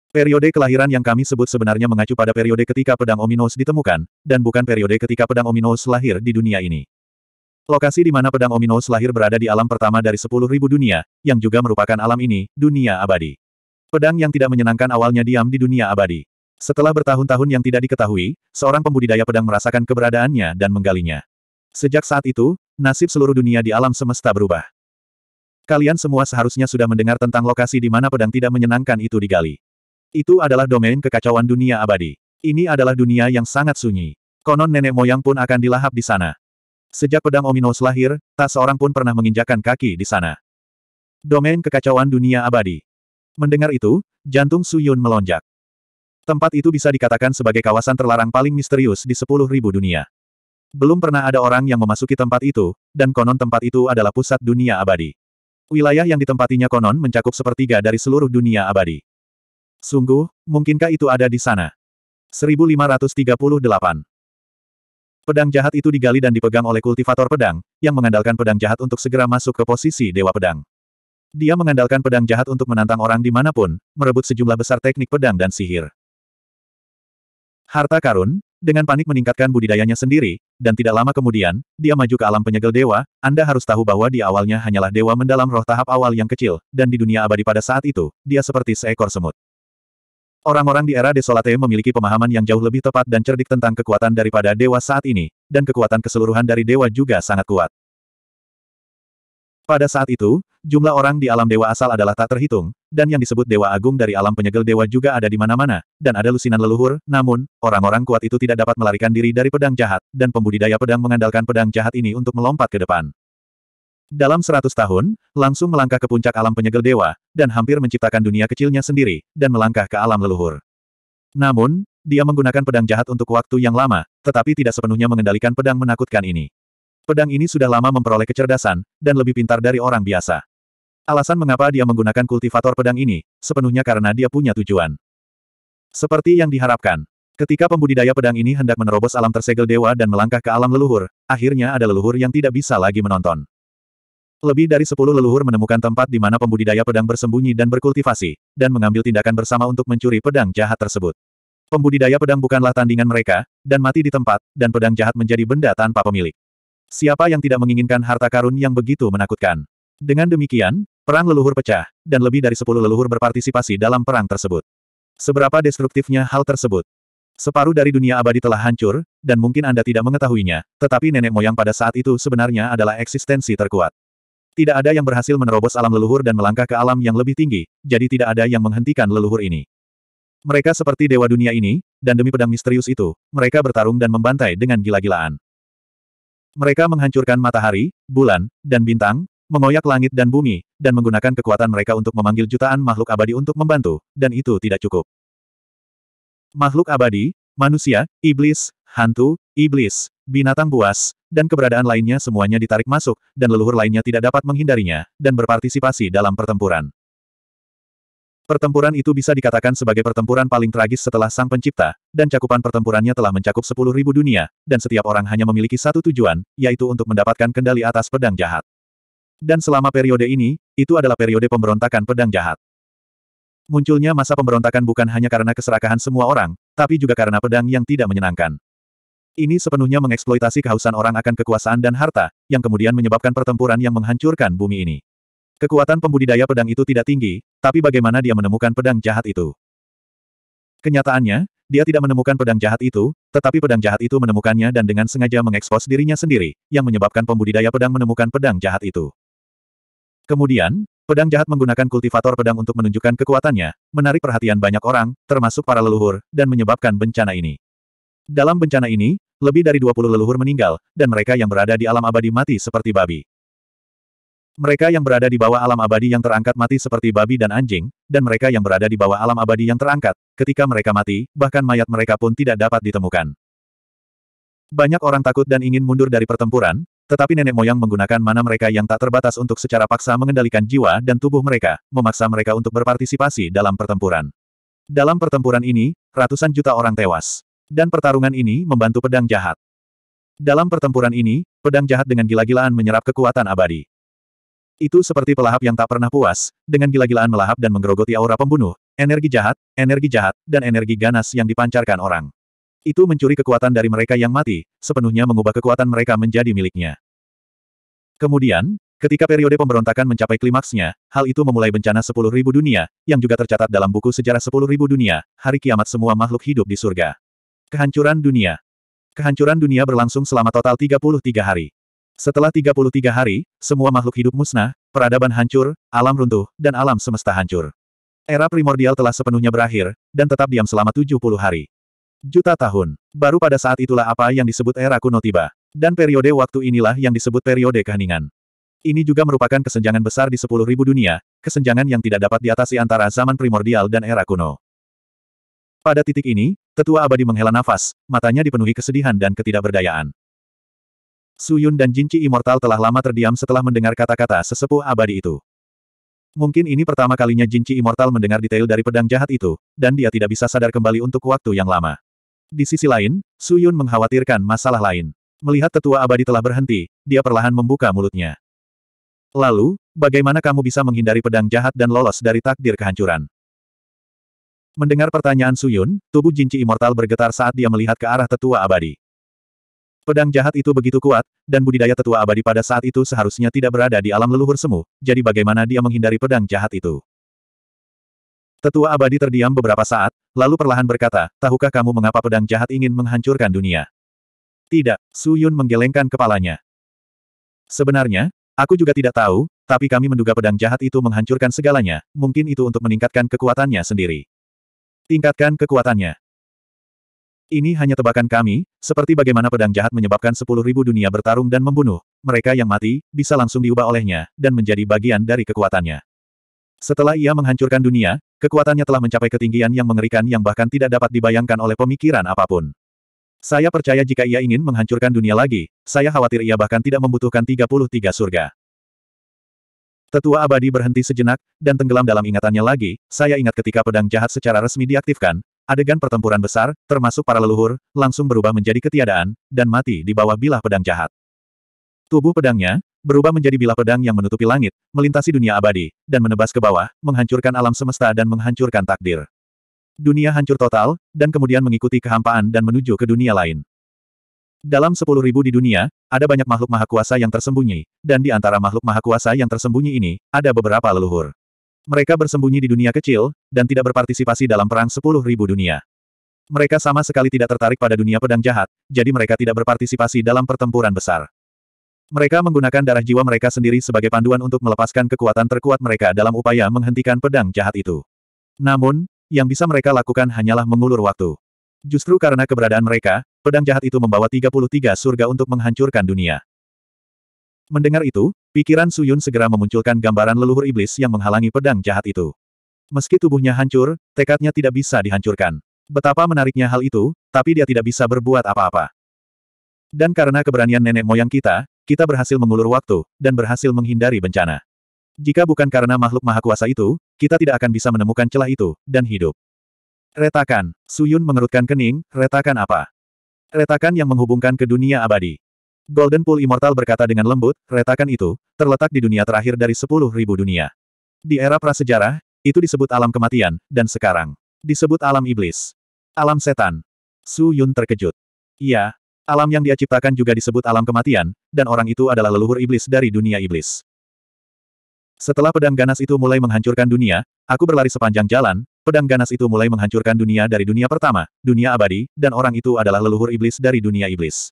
Periode kelahiran yang kami sebut sebenarnya mengacu pada periode ketika pedang Ominous ditemukan, dan bukan periode ketika pedang Ominous lahir di dunia ini. Lokasi di mana pedang Ominous lahir berada di alam pertama dari 10.000 dunia, yang juga merupakan alam ini, dunia abadi. Pedang yang tidak menyenangkan awalnya diam di dunia abadi. Setelah bertahun-tahun yang tidak diketahui, seorang pembudidaya pedang merasakan keberadaannya dan menggalinya. Sejak saat itu, nasib seluruh dunia di alam semesta berubah. Kalian semua seharusnya sudah mendengar tentang lokasi di mana pedang tidak menyenangkan itu digali. Itu adalah domain kekacauan dunia abadi. Ini adalah dunia yang sangat sunyi. Konon nenek moyang pun akan dilahap di sana. Sejak pedang Ominos lahir, tak seorang pun pernah menginjakan kaki di sana. Domain kekacauan dunia abadi. Mendengar itu, jantung Suyun melonjak. Tempat itu bisa dikatakan sebagai kawasan terlarang paling misterius di sepuluh ribu dunia. Belum pernah ada orang yang memasuki tempat itu, dan konon tempat itu adalah pusat dunia abadi. Wilayah yang ditempatinya konon mencakup sepertiga dari seluruh dunia abadi. Sungguh, mungkinkah itu ada di sana? 1538 Pedang jahat itu digali dan dipegang oleh kultivator pedang, yang mengandalkan pedang jahat untuk segera masuk ke posisi Dewa Pedang. Dia mengandalkan pedang jahat untuk menantang orang dimanapun, merebut sejumlah besar teknik pedang dan sihir. Harta karun, dengan panik meningkatkan budidayanya sendiri, dan tidak lama kemudian, dia maju ke alam penyegel dewa, Anda harus tahu bahwa di awalnya hanyalah dewa mendalam roh tahap awal yang kecil, dan di dunia abadi pada saat itu, dia seperti seekor semut. Orang-orang di era Desolate memiliki pemahaman yang jauh lebih tepat dan cerdik tentang kekuatan daripada dewa saat ini, dan kekuatan keseluruhan dari dewa juga sangat kuat. Pada saat itu, jumlah orang di alam dewa asal adalah tak terhitung, dan yang disebut dewa agung dari alam penyegel dewa juga ada di mana-mana, dan ada lusinan leluhur, namun, orang-orang kuat itu tidak dapat melarikan diri dari pedang jahat, dan pembudidaya pedang mengandalkan pedang jahat ini untuk melompat ke depan. Dalam seratus tahun, langsung melangkah ke puncak alam penyegel dewa, dan hampir menciptakan dunia kecilnya sendiri, dan melangkah ke alam leluhur. Namun, dia menggunakan pedang jahat untuk waktu yang lama, tetapi tidak sepenuhnya mengendalikan pedang menakutkan ini. Pedang ini sudah lama memperoleh kecerdasan, dan lebih pintar dari orang biasa. Alasan mengapa dia menggunakan kultivator pedang ini, sepenuhnya karena dia punya tujuan. Seperti yang diharapkan, ketika pembudidaya pedang ini hendak menerobos alam tersegel dewa dan melangkah ke alam leluhur, akhirnya ada leluhur yang tidak bisa lagi menonton. Lebih dari sepuluh leluhur menemukan tempat di mana pembudidaya pedang bersembunyi dan berkultivasi, dan mengambil tindakan bersama untuk mencuri pedang jahat tersebut. Pembudidaya pedang bukanlah tandingan mereka, dan mati di tempat, dan pedang jahat menjadi benda tanpa pemilik. Siapa yang tidak menginginkan harta karun yang begitu menakutkan? Dengan demikian, perang leluhur pecah, dan lebih dari sepuluh leluhur berpartisipasi dalam perang tersebut. Seberapa destruktifnya hal tersebut? Separuh dari dunia abadi telah hancur, dan mungkin Anda tidak mengetahuinya, tetapi nenek moyang pada saat itu sebenarnya adalah eksistensi terkuat. Tidak ada yang berhasil menerobos alam leluhur dan melangkah ke alam yang lebih tinggi, jadi tidak ada yang menghentikan leluhur ini. Mereka seperti dewa dunia ini, dan demi pedang misterius itu, mereka bertarung dan membantai dengan gila-gilaan. Mereka menghancurkan matahari, bulan, dan bintang, mengoyak langit dan bumi, dan menggunakan kekuatan mereka untuk memanggil jutaan makhluk abadi untuk membantu, dan itu tidak cukup. Makhluk abadi, manusia, iblis, hantu, iblis, binatang buas, dan keberadaan lainnya semuanya ditarik masuk, dan leluhur lainnya tidak dapat menghindarinya, dan berpartisipasi dalam pertempuran. Pertempuran itu bisa dikatakan sebagai pertempuran paling tragis setelah Sang Pencipta, dan cakupan pertempurannya telah mencakup sepuluh ribu dunia, dan setiap orang hanya memiliki satu tujuan, yaitu untuk mendapatkan kendali atas pedang jahat. Dan selama periode ini, itu adalah periode pemberontakan pedang jahat. Munculnya masa pemberontakan bukan hanya karena keserakahan semua orang, tapi juga karena pedang yang tidak menyenangkan. Ini sepenuhnya mengeksploitasi kehausan orang akan kekuasaan dan harta, yang kemudian menyebabkan pertempuran yang menghancurkan bumi ini. Kekuatan pembudidaya pedang itu tidak tinggi, tapi bagaimana dia menemukan pedang jahat itu? Kenyataannya, dia tidak menemukan pedang jahat itu, tetapi pedang jahat itu menemukannya dan dengan sengaja mengekspos dirinya sendiri, yang menyebabkan pembudidaya pedang menemukan pedang jahat itu. Kemudian, pedang jahat menggunakan kultivator pedang untuk menunjukkan kekuatannya, menarik perhatian banyak orang, termasuk para leluhur, dan menyebabkan bencana ini. Dalam bencana ini, lebih dari 20 leluhur meninggal, dan mereka yang berada di alam abadi mati seperti babi. Mereka yang berada di bawah alam abadi yang terangkat mati seperti babi dan anjing, dan mereka yang berada di bawah alam abadi yang terangkat, ketika mereka mati, bahkan mayat mereka pun tidak dapat ditemukan. Banyak orang takut dan ingin mundur dari pertempuran, tetapi nenek moyang menggunakan mana mereka yang tak terbatas untuk secara paksa mengendalikan jiwa dan tubuh mereka, memaksa mereka untuk berpartisipasi dalam pertempuran. Dalam pertempuran ini, ratusan juta orang tewas. Dan pertarungan ini membantu pedang jahat. Dalam pertempuran ini, pedang jahat dengan gila-gilaan menyerap kekuatan abadi. Itu seperti pelahap yang tak pernah puas, dengan gila-gilaan melahap dan menggerogoti aura pembunuh, energi jahat, energi jahat, dan energi ganas yang dipancarkan orang. Itu mencuri kekuatan dari mereka yang mati, sepenuhnya mengubah kekuatan mereka menjadi miliknya. Kemudian, ketika periode pemberontakan mencapai klimaksnya, hal itu memulai bencana 10.000 dunia, yang juga tercatat dalam buku sejarah 10.000 dunia, hari kiamat semua makhluk hidup di surga. Kehancuran dunia. Kehancuran dunia berlangsung selama total 33 hari. Setelah 33 hari, semua makhluk hidup musnah, peradaban hancur, alam runtuh, dan alam semesta hancur. Era primordial telah sepenuhnya berakhir, dan tetap diam selama 70 hari. Juta tahun. Baru pada saat itulah apa yang disebut era kuno tiba. Dan periode waktu inilah yang disebut periode keheningan. Ini juga merupakan kesenjangan besar di 10.000 dunia, kesenjangan yang tidak dapat diatasi antara zaman primordial dan era kuno. Pada titik ini, tetua abadi menghela nafas, matanya dipenuhi kesedihan dan ketidakberdayaan. Suyun dan Jinci Immortal telah lama terdiam setelah mendengar kata-kata sesepuh abadi itu. Mungkin ini pertama kalinya Jinci Immortal mendengar detail dari pedang jahat itu, dan dia tidak bisa sadar kembali untuk waktu yang lama. Di sisi lain, Suyun mengkhawatirkan masalah lain. Melihat tetua abadi telah berhenti, dia perlahan membuka mulutnya. Lalu, bagaimana kamu bisa menghindari pedang jahat dan lolos dari takdir kehancuran? Mendengar pertanyaan Suyun, tubuh Jinci Immortal bergetar saat dia melihat ke arah tetua abadi. Pedang jahat itu begitu kuat, dan budidaya tetua abadi pada saat itu seharusnya tidak berada di alam leluhur semu, jadi bagaimana dia menghindari pedang jahat itu? Tetua abadi terdiam beberapa saat, lalu perlahan berkata, tahukah kamu mengapa pedang jahat ingin menghancurkan dunia? Tidak, Su Yun menggelengkan kepalanya. Sebenarnya, aku juga tidak tahu, tapi kami menduga pedang jahat itu menghancurkan segalanya, mungkin itu untuk meningkatkan kekuatannya sendiri. Tingkatkan kekuatannya. Ini hanya tebakan kami, seperti bagaimana pedang jahat menyebabkan sepuluh ribu dunia bertarung dan membunuh. Mereka yang mati, bisa langsung diubah olehnya, dan menjadi bagian dari kekuatannya. Setelah ia menghancurkan dunia, kekuatannya telah mencapai ketinggian yang mengerikan yang bahkan tidak dapat dibayangkan oleh pemikiran apapun. Saya percaya jika ia ingin menghancurkan dunia lagi, saya khawatir ia bahkan tidak membutuhkan 33 surga. Tetua abadi berhenti sejenak, dan tenggelam dalam ingatannya lagi, saya ingat ketika pedang jahat secara resmi diaktifkan, Adegan pertempuran besar, termasuk para leluhur, langsung berubah menjadi ketiadaan, dan mati di bawah bilah pedang jahat. Tubuh pedangnya, berubah menjadi bilah pedang yang menutupi langit, melintasi dunia abadi, dan menebas ke bawah, menghancurkan alam semesta dan menghancurkan takdir. Dunia hancur total, dan kemudian mengikuti kehampaan dan menuju ke dunia lain. Dalam sepuluh ribu di dunia, ada banyak makhluk maha kuasa yang tersembunyi, dan di antara makhluk maha kuasa yang tersembunyi ini, ada beberapa leluhur. Mereka bersembunyi di dunia kecil, dan tidak berpartisipasi dalam perang sepuluh ribu dunia. Mereka sama sekali tidak tertarik pada dunia pedang jahat, jadi mereka tidak berpartisipasi dalam pertempuran besar. Mereka menggunakan darah jiwa mereka sendiri sebagai panduan untuk melepaskan kekuatan terkuat mereka dalam upaya menghentikan pedang jahat itu. Namun, yang bisa mereka lakukan hanyalah mengulur waktu. Justru karena keberadaan mereka, pedang jahat itu membawa 33 surga untuk menghancurkan dunia. Mendengar itu, pikiran Suyun segera memunculkan gambaran leluhur iblis yang menghalangi pedang jahat itu. Meski tubuhnya hancur, tekadnya tidak bisa dihancurkan. Betapa menariknya hal itu, tapi dia tidak bisa berbuat apa-apa. Dan karena keberanian nenek moyang kita, kita berhasil mengulur waktu, dan berhasil menghindari bencana. Jika bukan karena makhluk maha kuasa itu, kita tidak akan bisa menemukan celah itu, dan hidup. Retakan, Suyun mengerutkan kening, retakan apa? Retakan yang menghubungkan ke dunia abadi. Golden Pool Immortal berkata dengan lembut, retakan itu, terletak di dunia terakhir dari sepuluh ribu dunia. Di era prasejarah, itu disebut alam kematian, dan sekarang, disebut alam iblis. Alam setan. Su Yun terkejut. Iya, alam yang dia ciptakan juga disebut alam kematian, dan orang itu adalah leluhur iblis dari dunia iblis. Setelah pedang ganas itu mulai menghancurkan dunia, aku berlari sepanjang jalan, pedang ganas itu mulai menghancurkan dunia dari dunia pertama, dunia abadi, dan orang itu adalah leluhur iblis dari dunia iblis.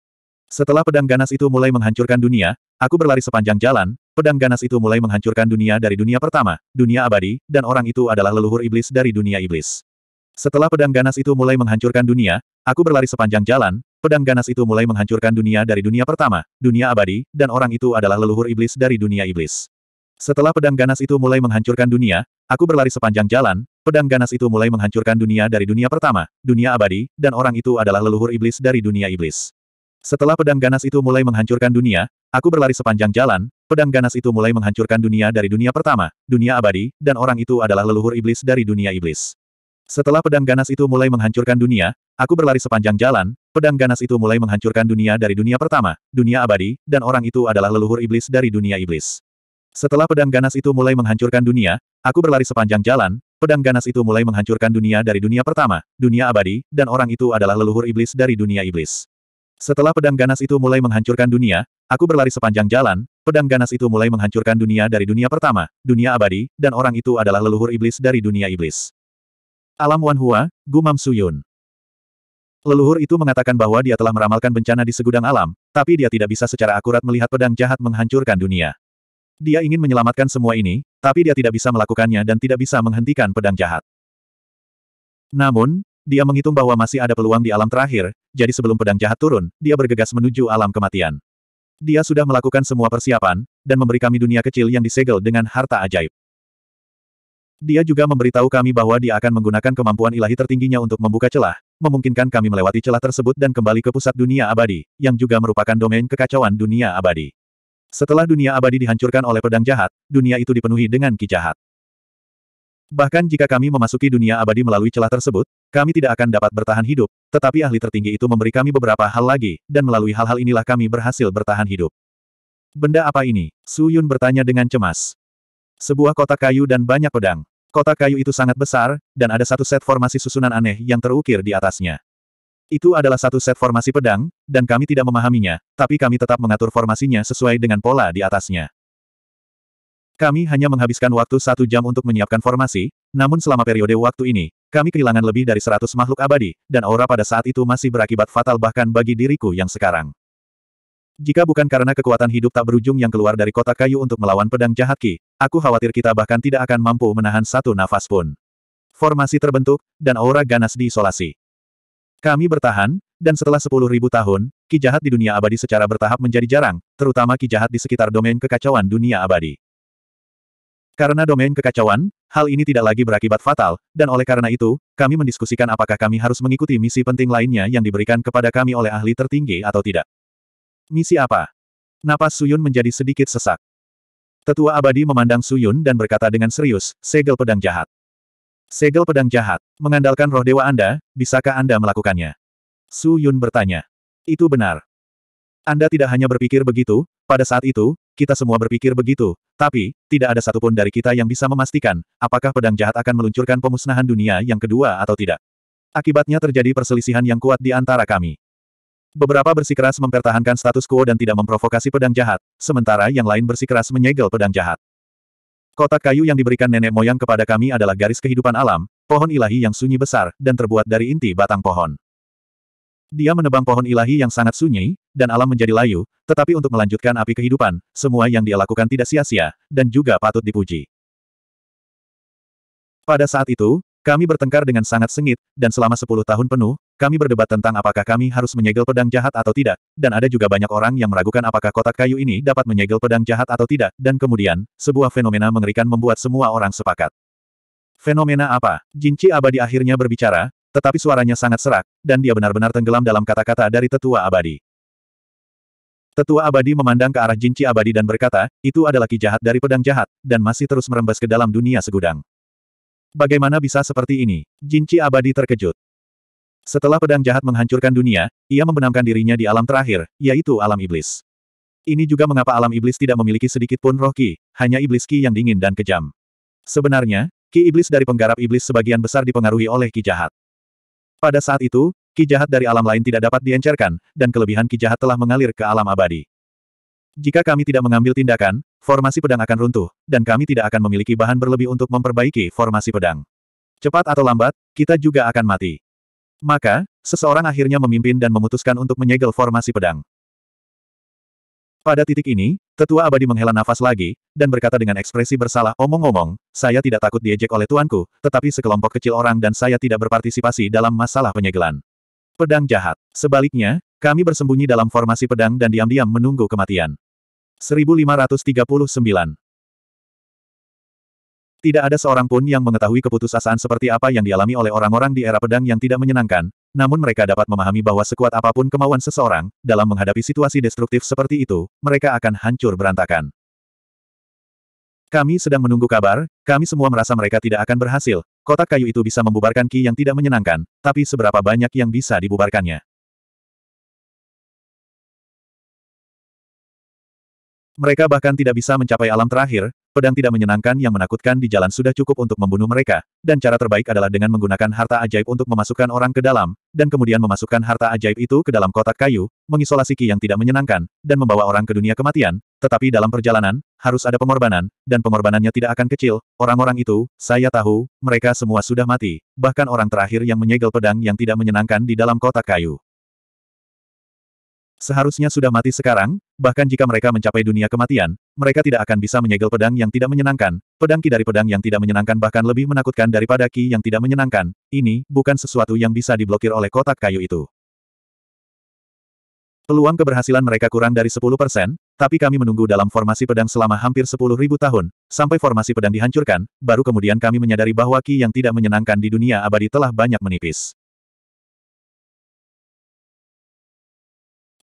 Setelah pedang ganas itu mulai menghancurkan dunia, aku berlari sepanjang jalan, pedang ganas itu mulai menghancurkan dunia dari dunia pertama, dunia abadi, dan orang itu adalah leluhur iblis dari dunia iblis. Setelah pedang ganas itu mulai menghancurkan dunia, aku berlari sepanjang jalan, pedang ganas itu mulai menghancurkan dunia dari dunia pertama, dunia abadi, dan orang itu adalah leluhur iblis dari dunia iblis. Setelah pedang ganas itu mulai menghancurkan dunia, aku berlari sepanjang jalan, pedang ganas itu mulai menghancurkan dunia dari dunia pertama, dunia abadi, dan orang itu adalah leluhur iblis dari dunia iblis. Setelah pedang ganas itu mulai menghancurkan dunia, aku berlari sepanjang jalan, pedang ganas itu mulai menghancurkan dunia dari dunia pertama, dunia abadi, dan orang itu adalah leluhur iblis dari dunia iblis. Setelah pedang ganas itu mulai menghancurkan dunia, aku berlari sepanjang jalan, pedang ganas itu mulai menghancurkan dunia dari dunia pertama, dunia abadi, dan orang itu adalah leluhur iblis dari dunia iblis. Setelah pedang ganas itu mulai menghancurkan dunia, aku berlari sepanjang jalan, pedang ganas itu mulai menghancurkan dunia dari dunia pertama, dunia abadi, dan orang itu adalah leluhur iblis dari dunia iblis. Setelah pedang ganas itu mulai menghancurkan dunia, aku berlari sepanjang jalan, pedang ganas itu mulai menghancurkan dunia dari dunia pertama, dunia abadi, dan orang itu adalah leluhur iblis dari dunia iblis. Alam Wanhua, Gumam Suyun. Leluhur itu mengatakan bahwa dia telah meramalkan bencana di segudang alam, tapi dia tidak bisa secara akurat melihat pedang jahat menghancurkan dunia. Dia ingin menyelamatkan semua ini, tapi dia tidak bisa melakukannya dan tidak bisa menghentikan pedang jahat. Namun, dia menghitung bahwa masih ada peluang di alam terakhir, jadi sebelum pedang jahat turun, dia bergegas menuju alam kematian. Dia sudah melakukan semua persiapan, dan memberi kami dunia kecil yang disegel dengan harta ajaib. Dia juga memberitahu kami bahwa dia akan menggunakan kemampuan ilahi tertingginya untuk membuka celah, memungkinkan kami melewati celah tersebut dan kembali ke pusat dunia abadi, yang juga merupakan domain kekacauan dunia abadi. Setelah dunia abadi dihancurkan oleh pedang jahat, dunia itu dipenuhi dengan ki jahat. Bahkan jika kami memasuki dunia abadi melalui celah tersebut, kami tidak akan dapat bertahan hidup, tetapi ahli tertinggi itu memberi kami beberapa hal lagi, dan melalui hal-hal inilah kami berhasil bertahan hidup. Benda apa ini? Su Yun bertanya dengan cemas. Sebuah kotak kayu dan banyak pedang. Kotak kayu itu sangat besar, dan ada satu set formasi susunan aneh yang terukir di atasnya. Itu adalah satu set formasi pedang, dan kami tidak memahaminya, tapi kami tetap mengatur formasinya sesuai dengan pola di atasnya. Kami hanya menghabiskan waktu satu jam untuk menyiapkan formasi, namun selama periode waktu ini, kami kehilangan lebih dari seratus makhluk abadi, dan aura pada saat itu masih berakibat fatal bahkan bagi diriku yang sekarang. Jika bukan karena kekuatan hidup tak berujung yang keluar dari kota kayu untuk melawan pedang jahat Ki, aku khawatir kita bahkan tidak akan mampu menahan satu nafas pun. Formasi terbentuk, dan aura ganas diisolasi. Kami bertahan, dan setelah sepuluh ribu tahun, Ki jahat di dunia abadi secara bertahap menjadi jarang, terutama Ki jahat di sekitar domain kekacauan dunia abadi. Karena domain kekacauan, hal ini tidak lagi berakibat fatal, dan oleh karena itu, kami mendiskusikan apakah kami harus mengikuti misi penting lainnya yang diberikan kepada kami oleh ahli tertinggi atau tidak. Misi apa? Napas Suyun menjadi sedikit sesak. Tetua abadi memandang Suyun dan berkata dengan serius, segel pedang jahat. Segel pedang jahat, mengandalkan roh dewa Anda, bisakah Anda melakukannya? Suyun bertanya. Itu benar. Anda tidak hanya berpikir begitu, pada saat itu, kita semua berpikir begitu, tapi, tidak ada satupun dari kita yang bisa memastikan, apakah pedang jahat akan meluncurkan pemusnahan dunia yang kedua atau tidak. Akibatnya terjadi perselisihan yang kuat di antara kami. Beberapa bersikeras mempertahankan status quo dan tidak memprovokasi pedang jahat, sementara yang lain bersikeras menyegel pedang jahat. Kotak kayu yang diberikan nenek moyang kepada kami adalah garis kehidupan alam, pohon ilahi yang sunyi besar, dan terbuat dari inti batang pohon. Dia menebang pohon ilahi yang sangat sunyi, dan alam menjadi layu, tetapi untuk melanjutkan api kehidupan, semua yang dia lakukan tidak sia-sia, dan juga patut dipuji. Pada saat itu, kami bertengkar dengan sangat sengit, dan selama sepuluh tahun penuh, kami berdebat tentang apakah kami harus menyegel pedang jahat atau tidak, dan ada juga banyak orang yang meragukan apakah kotak kayu ini dapat menyegel pedang jahat atau tidak, dan kemudian, sebuah fenomena mengerikan membuat semua orang sepakat. Fenomena apa? Jinci abadi akhirnya berbicara, tetapi suaranya sangat serak, dan dia benar-benar tenggelam dalam kata-kata dari tetua abadi. Tetua abadi memandang ke arah Jinci abadi dan berkata, itu adalah ki jahat dari pedang jahat, dan masih terus merembes ke dalam dunia segudang. Bagaimana bisa seperti ini? Jinci abadi terkejut. Setelah pedang jahat menghancurkan dunia, ia membenamkan dirinya di alam terakhir, yaitu alam iblis. Ini juga mengapa alam iblis tidak memiliki sedikit pun roh ki, hanya iblis ki yang dingin dan kejam. Sebenarnya, ki iblis dari penggarap iblis sebagian besar dipengaruhi oleh ki jahat. Pada saat itu, ki jahat dari alam lain tidak dapat diencerkan, dan kelebihan ki jahat telah mengalir ke alam abadi. Jika kami tidak mengambil tindakan, formasi pedang akan runtuh, dan kami tidak akan memiliki bahan berlebih untuk memperbaiki formasi pedang. Cepat atau lambat, kita juga akan mati. Maka, seseorang akhirnya memimpin dan memutuskan untuk menyegel formasi pedang. Pada titik ini, tetua abadi menghela nafas lagi, dan berkata dengan ekspresi bersalah, omong-omong, saya tidak takut diejek oleh tuanku, tetapi sekelompok kecil orang dan saya tidak berpartisipasi dalam masalah penyegelan. Pedang jahat. Sebaliknya, kami bersembunyi dalam formasi pedang dan diam-diam menunggu kematian. 1539 tidak ada seorang pun yang mengetahui keputusasaan seperti apa yang dialami oleh orang-orang di era pedang yang tidak menyenangkan, namun mereka dapat memahami bahwa sekuat apapun kemauan seseorang, dalam menghadapi situasi destruktif seperti itu, mereka akan hancur berantakan. Kami sedang menunggu kabar, kami semua merasa mereka tidak akan berhasil, kotak kayu itu bisa membubarkan ki yang tidak menyenangkan, tapi seberapa banyak yang bisa dibubarkannya. Mereka bahkan tidak bisa mencapai alam terakhir, pedang tidak menyenangkan yang menakutkan di jalan sudah cukup untuk membunuh mereka, dan cara terbaik adalah dengan menggunakan harta ajaib untuk memasukkan orang ke dalam, dan kemudian memasukkan harta ajaib itu ke dalam kotak kayu, mengisolasi ki yang tidak menyenangkan, dan membawa orang ke dunia kematian, tetapi dalam perjalanan, harus ada pengorbanan, dan pengorbanannya tidak akan kecil, orang-orang itu, saya tahu, mereka semua sudah mati, bahkan orang terakhir yang menyegel pedang yang tidak menyenangkan di dalam kotak kayu. Seharusnya sudah mati sekarang, bahkan jika mereka mencapai dunia kematian, mereka tidak akan bisa menyegel pedang yang tidak menyenangkan, pedang ki dari pedang yang tidak menyenangkan bahkan lebih menakutkan daripada ki yang tidak menyenangkan, ini bukan sesuatu yang bisa diblokir oleh kotak kayu itu. Peluang keberhasilan mereka kurang dari 10%, tapi kami menunggu dalam formasi pedang selama hampir ribu tahun, sampai formasi pedang dihancurkan, baru kemudian kami menyadari bahwa ki yang tidak menyenangkan di dunia abadi telah banyak menipis.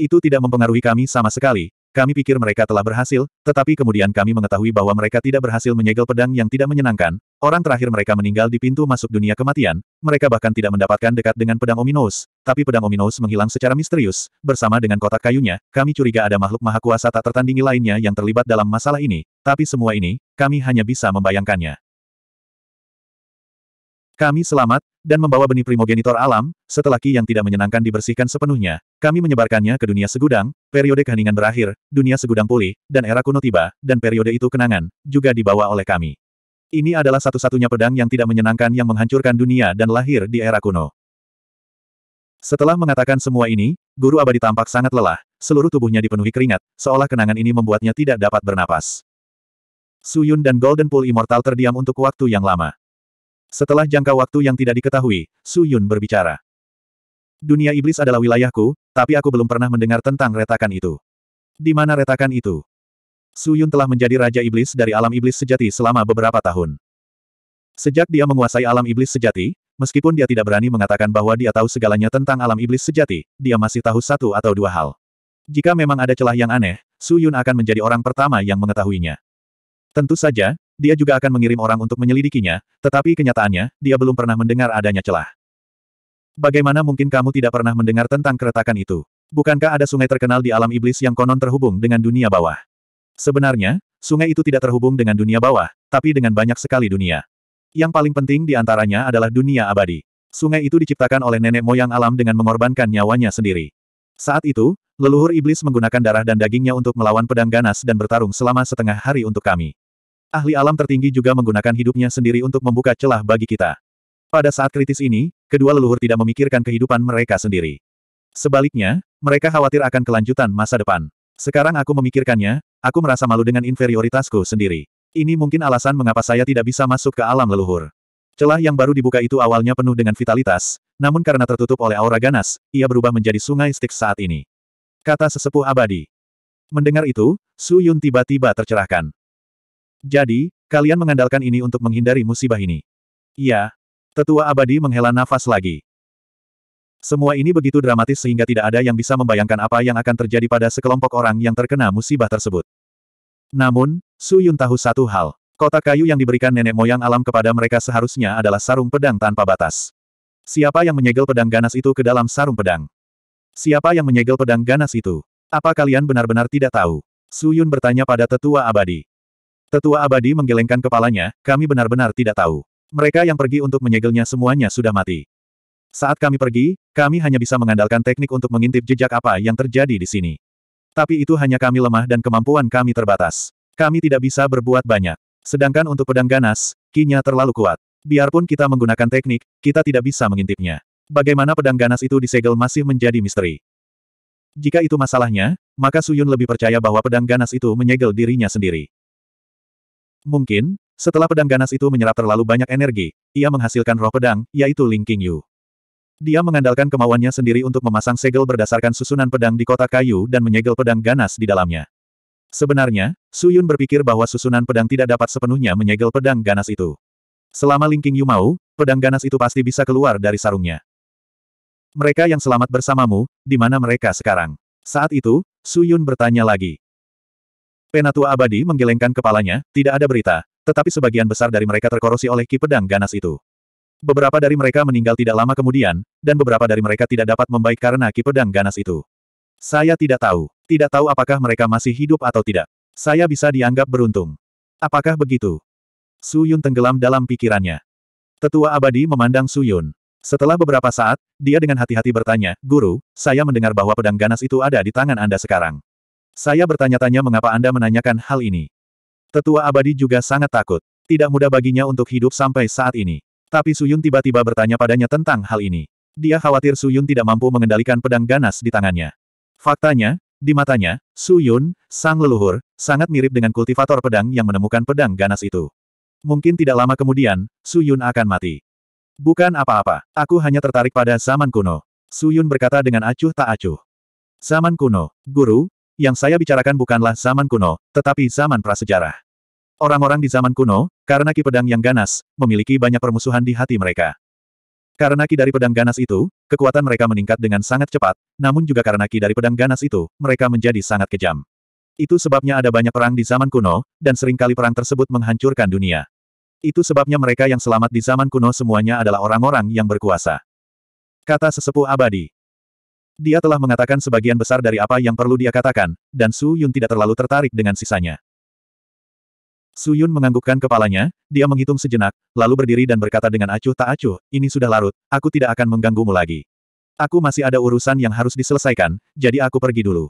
Itu tidak mempengaruhi kami sama sekali. Kami pikir mereka telah berhasil, tetapi kemudian kami mengetahui bahwa mereka tidak berhasil menyegel pedang yang tidak menyenangkan. Orang terakhir mereka meninggal di pintu masuk dunia kematian. Mereka bahkan tidak mendapatkan dekat dengan pedang Ominous. Tapi pedang Ominous menghilang secara misterius. Bersama dengan kotak kayunya, kami curiga ada makhluk maha kuasa tak tertandingi lainnya yang terlibat dalam masalah ini. Tapi semua ini, kami hanya bisa membayangkannya. Kami selamat, dan membawa benih primogenitor alam, setelah ki yang tidak menyenangkan dibersihkan sepenuhnya, kami menyebarkannya ke dunia segudang, periode keheningan berakhir, dunia segudang pulih, dan era kuno tiba, dan periode itu kenangan, juga dibawa oleh kami. Ini adalah satu-satunya pedang yang tidak menyenangkan yang menghancurkan dunia dan lahir di era kuno. Setelah mengatakan semua ini, guru abadi tampak sangat lelah, seluruh tubuhnya dipenuhi keringat, seolah kenangan ini membuatnya tidak dapat bernapas. Suyun dan Golden Pool Immortal terdiam untuk waktu yang lama. Setelah jangka waktu yang tidak diketahui, Su Yun berbicara. Dunia iblis adalah wilayahku, tapi aku belum pernah mendengar tentang retakan itu. Di mana retakan itu? Su Yun telah menjadi raja iblis dari alam iblis sejati selama beberapa tahun. Sejak dia menguasai alam iblis sejati, meskipun dia tidak berani mengatakan bahwa dia tahu segalanya tentang alam iblis sejati, dia masih tahu satu atau dua hal. Jika memang ada celah yang aneh, Su Yun akan menjadi orang pertama yang mengetahuinya. Tentu saja, dia juga akan mengirim orang untuk menyelidikinya, tetapi kenyataannya, dia belum pernah mendengar adanya celah. Bagaimana mungkin kamu tidak pernah mendengar tentang keretakan itu? Bukankah ada sungai terkenal di alam iblis yang konon terhubung dengan dunia bawah? Sebenarnya, sungai itu tidak terhubung dengan dunia bawah, tapi dengan banyak sekali dunia. Yang paling penting di antaranya adalah dunia abadi. Sungai itu diciptakan oleh nenek moyang alam dengan mengorbankan nyawanya sendiri. Saat itu, leluhur iblis menggunakan darah dan dagingnya untuk melawan pedang ganas dan bertarung selama setengah hari untuk kami. Ahli alam tertinggi juga menggunakan hidupnya sendiri untuk membuka celah bagi kita. Pada saat kritis ini, kedua leluhur tidak memikirkan kehidupan mereka sendiri. Sebaliknya, mereka khawatir akan kelanjutan masa depan. Sekarang aku memikirkannya, aku merasa malu dengan inferioritasku sendiri. Ini mungkin alasan mengapa saya tidak bisa masuk ke alam leluhur. Celah yang baru dibuka itu awalnya penuh dengan vitalitas, namun karena tertutup oleh aura ganas, ia berubah menjadi sungai stik saat ini. Kata sesepuh abadi. Mendengar itu, Su Yun tiba-tiba tercerahkan. Jadi, kalian mengandalkan ini untuk menghindari musibah ini. Iya. Tetua abadi menghela nafas lagi. Semua ini begitu dramatis sehingga tidak ada yang bisa membayangkan apa yang akan terjadi pada sekelompok orang yang terkena musibah tersebut. Namun, Su Yun tahu satu hal. Kotak kayu yang diberikan nenek moyang alam kepada mereka seharusnya adalah sarung pedang tanpa batas. Siapa yang menyegel pedang ganas itu ke dalam sarung pedang? Siapa yang menyegel pedang ganas itu? Apa kalian benar-benar tidak tahu? Su Yun bertanya pada tetua abadi. Tetua abadi menggelengkan kepalanya, kami benar-benar tidak tahu. Mereka yang pergi untuk menyegelnya semuanya sudah mati. Saat kami pergi, kami hanya bisa mengandalkan teknik untuk mengintip jejak apa yang terjadi di sini. Tapi itu hanya kami lemah dan kemampuan kami terbatas. Kami tidak bisa berbuat banyak. Sedangkan untuk pedang ganas, kinya terlalu kuat. Biarpun kita menggunakan teknik, kita tidak bisa mengintipnya. Bagaimana pedang ganas itu disegel masih menjadi misteri. Jika itu masalahnya, maka Suyun lebih percaya bahwa pedang ganas itu menyegel dirinya sendiri. Mungkin, setelah pedang ganas itu menyerap terlalu banyak energi, ia menghasilkan roh pedang, yaitu Ling King Yu. Dia mengandalkan kemauannya sendiri untuk memasang segel berdasarkan susunan pedang di kota kayu dan menyegel pedang ganas di dalamnya. Sebenarnya, Su Yun berpikir bahwa susunan pedang tidak dapat sepenuhnya menyegel pedang ganas itu. Selama Ling King Yu mau, pedang ganas itu pasti bisa keluar dari sarungnya. Mereka yang selamat bersamamu, di mana mereka sekarang? Saat itu, Su Yun bertanya lagi. Penatua abadi menggelengkan kepalanya, tidak ada berita, tetapi sebagian besar dari mereka terkorosi oleh ki pedang ganas itu. Beberapa dari mereka meninggal tidak lama kemudian, dan beberapa dari mereka tidak dapat membaik karena ki pedang ganas itu. Saya tidak tahu. Tidak tahu apakah mereka masih hidup atau tidak. Saya bisa dianggap beruntung. Apakah begitu? Su Yun tenggelam dalam pikirannya. Tetua abadi memandang Su Yun. Setelah beberapa saat, dia dengan hati-hati bertanya, Guru, saya mendengar bahwa pedang ganas itu ada di tangan Anda sekarang. Saya bertanya-tanya mengapa Anda menanyakan hal ini. Tetua abadi juga sangat takut. Tidak mudah baginya untuk hidup sampai saat ini. Tapi Suyun tiba-tiba bertanya padanya tentang hal ini. Dia khawatir Suyun tidak mampu mengendalikan pedang ganas di tangannya. Faktanya, di matanya, Suyun, sang leluhur, sangat mirip dengan kultivator pedang yang menemukan pedang ganas itu. Mungkin tidak lama kemudian, Suyun akan mati. Bukan apa-apa, aku hanya tertarik pada zaman kuno. Suyun berkata dengan acuh tak acuh. Zaman kuno, guru, yang saya bicarakan bukanlah zaman kuno, tetapi zaman prasejarah. Orang-orang di zaman kuno, karena ki pedang yang ganas, memiliki banyak permusuhan di hati mereka. Karena ki dari pedang ganas itu, kekuatan mereka meningkat dengan sangat cepat, namun juga karena ki dari pedang ganas itu, mereka menjadi sangat kejam. Itu sebabnya ada banyak perang di zaman kuno, dan seringkali perang tersebut menghancurkan dunia. Itu sebabnya mereka yang selamat di zaman kuno semuanya adalah orang-orang yang berkuasa. Kata sesepuh abadi. Dia telah mengatakan sebagian besar dari apa yang perlu dia katakan, dan Su Yun tidak terlalu tertarik dengan sisanya. Su Yun menganggukkan kepalanya, dia menghitung sejenak, lalu berdiri dan berkata dengan acuh tak acuh, ini sudah larut, aku tidak akan mengganggumu lagi. Aku masih ada urusan yang harus diselesaikan, jadi aku pergi dulu.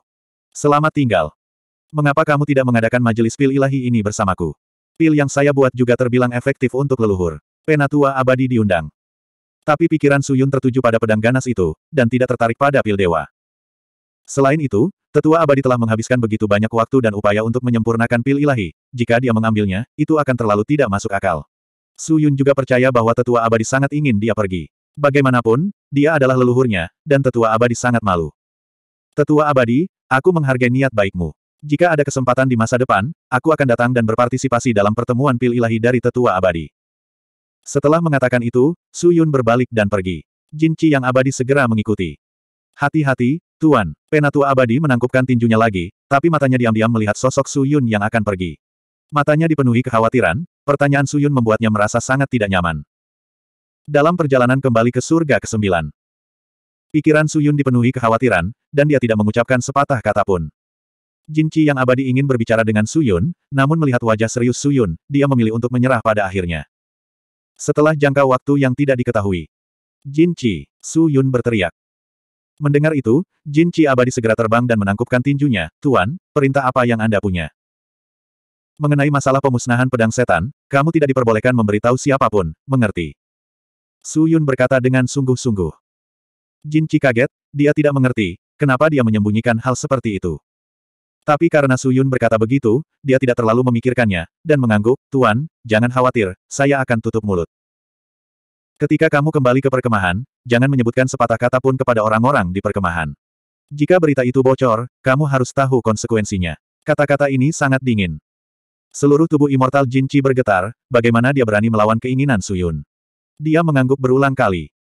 Selamat tinggal. Mengapa kamu tidak mengadakan majelis pil ilahi ini bersamaku? Pil yang saya buat juga terbilang efektif untuk leluhur. Penatua abadi diundang. Tapi pikiran Suyun tertuju pada pedang ganas itu, dan tidak tertarik pada pil dewa. Selain itu, tetua abadi telah menghabiskan begitu banyak waktu dan upaya untuk menyempurnakan pil ilahi, jika dia mengambilnya, itu akan terlalu tidak masuk akal. Suyun juga percaya bahwa tetua abadi sangat ingin dia pergi. Bagaimanapun, dia adalah leluhurnya, dan tetua abadi sangat malu. Tetua abadi, aku menghargai niat baikmu. Jika ada kesempatan di masa depan, aku akan datang dan berpartisipasi dalam pertemuan pil ilahi dari tetua abadi. Setelah mengatakan itu, Su Yun berbalik dan pergi. Jin Qi yang abadi segera mengikuti. Hati-hati, Tuan, penatua abadi menangkupkan tinjunya lagi, tapi matanya diam-diam melihat sosok Su Yun yang akan pergi. Matanya dipenuhi kekhawatiran, pertanyaan Su Yun membuatnya merasa sangat tidak nyaman. Dalam perjalanan kembali ke surga ke-9. Pikiran Su Yun dipenuhi kekhawatiran, dan dia tidak mengucapkan sepatah kata pun. Jin Qi yang abadi ingin berbicara dengan Su Yun, namun melihat wajah serius Su Yun, dia memilih untuk menyerah pada akhirnya. Setelah jangka waktu yang tidak diketahui. Jin Chi, Su Yun berteriak. Mendengar itu, Jin Chi abadi segera terbang dan menangkupkan tinjunya, Tuan, perintah apa yang Anda punya? Mengenai masalah pemusnahan pedang setan, kamu tidak diperbolehkan memberitahu siapapun, mengerti. Su Yun berkata dengan sungguh-sungguh. Jin Chi kaget, dia tidak mengerti, kenapa dia menyembunyikan hal seperti itu. Tapi karena Suyun berkata begitu, dia tidak terlalu memikirkannya, dan mengangguk, Tuan, jangan khawatir, saya akan tutup mulut. Ketika kamu kembali ke perkemahan, jangan menyebutkan sepatah kata pun kepada orang-orang di perkemahan. Jika berita itu bocor, kamu harus tahu konsekuensinya. Kata-kata ini sangat dingin. Seluruh tubuh Immortal Jin Jinchi bergetar, bagaimana dia berani melawan keinginan Suyun. Dia mengangguk berulang kali.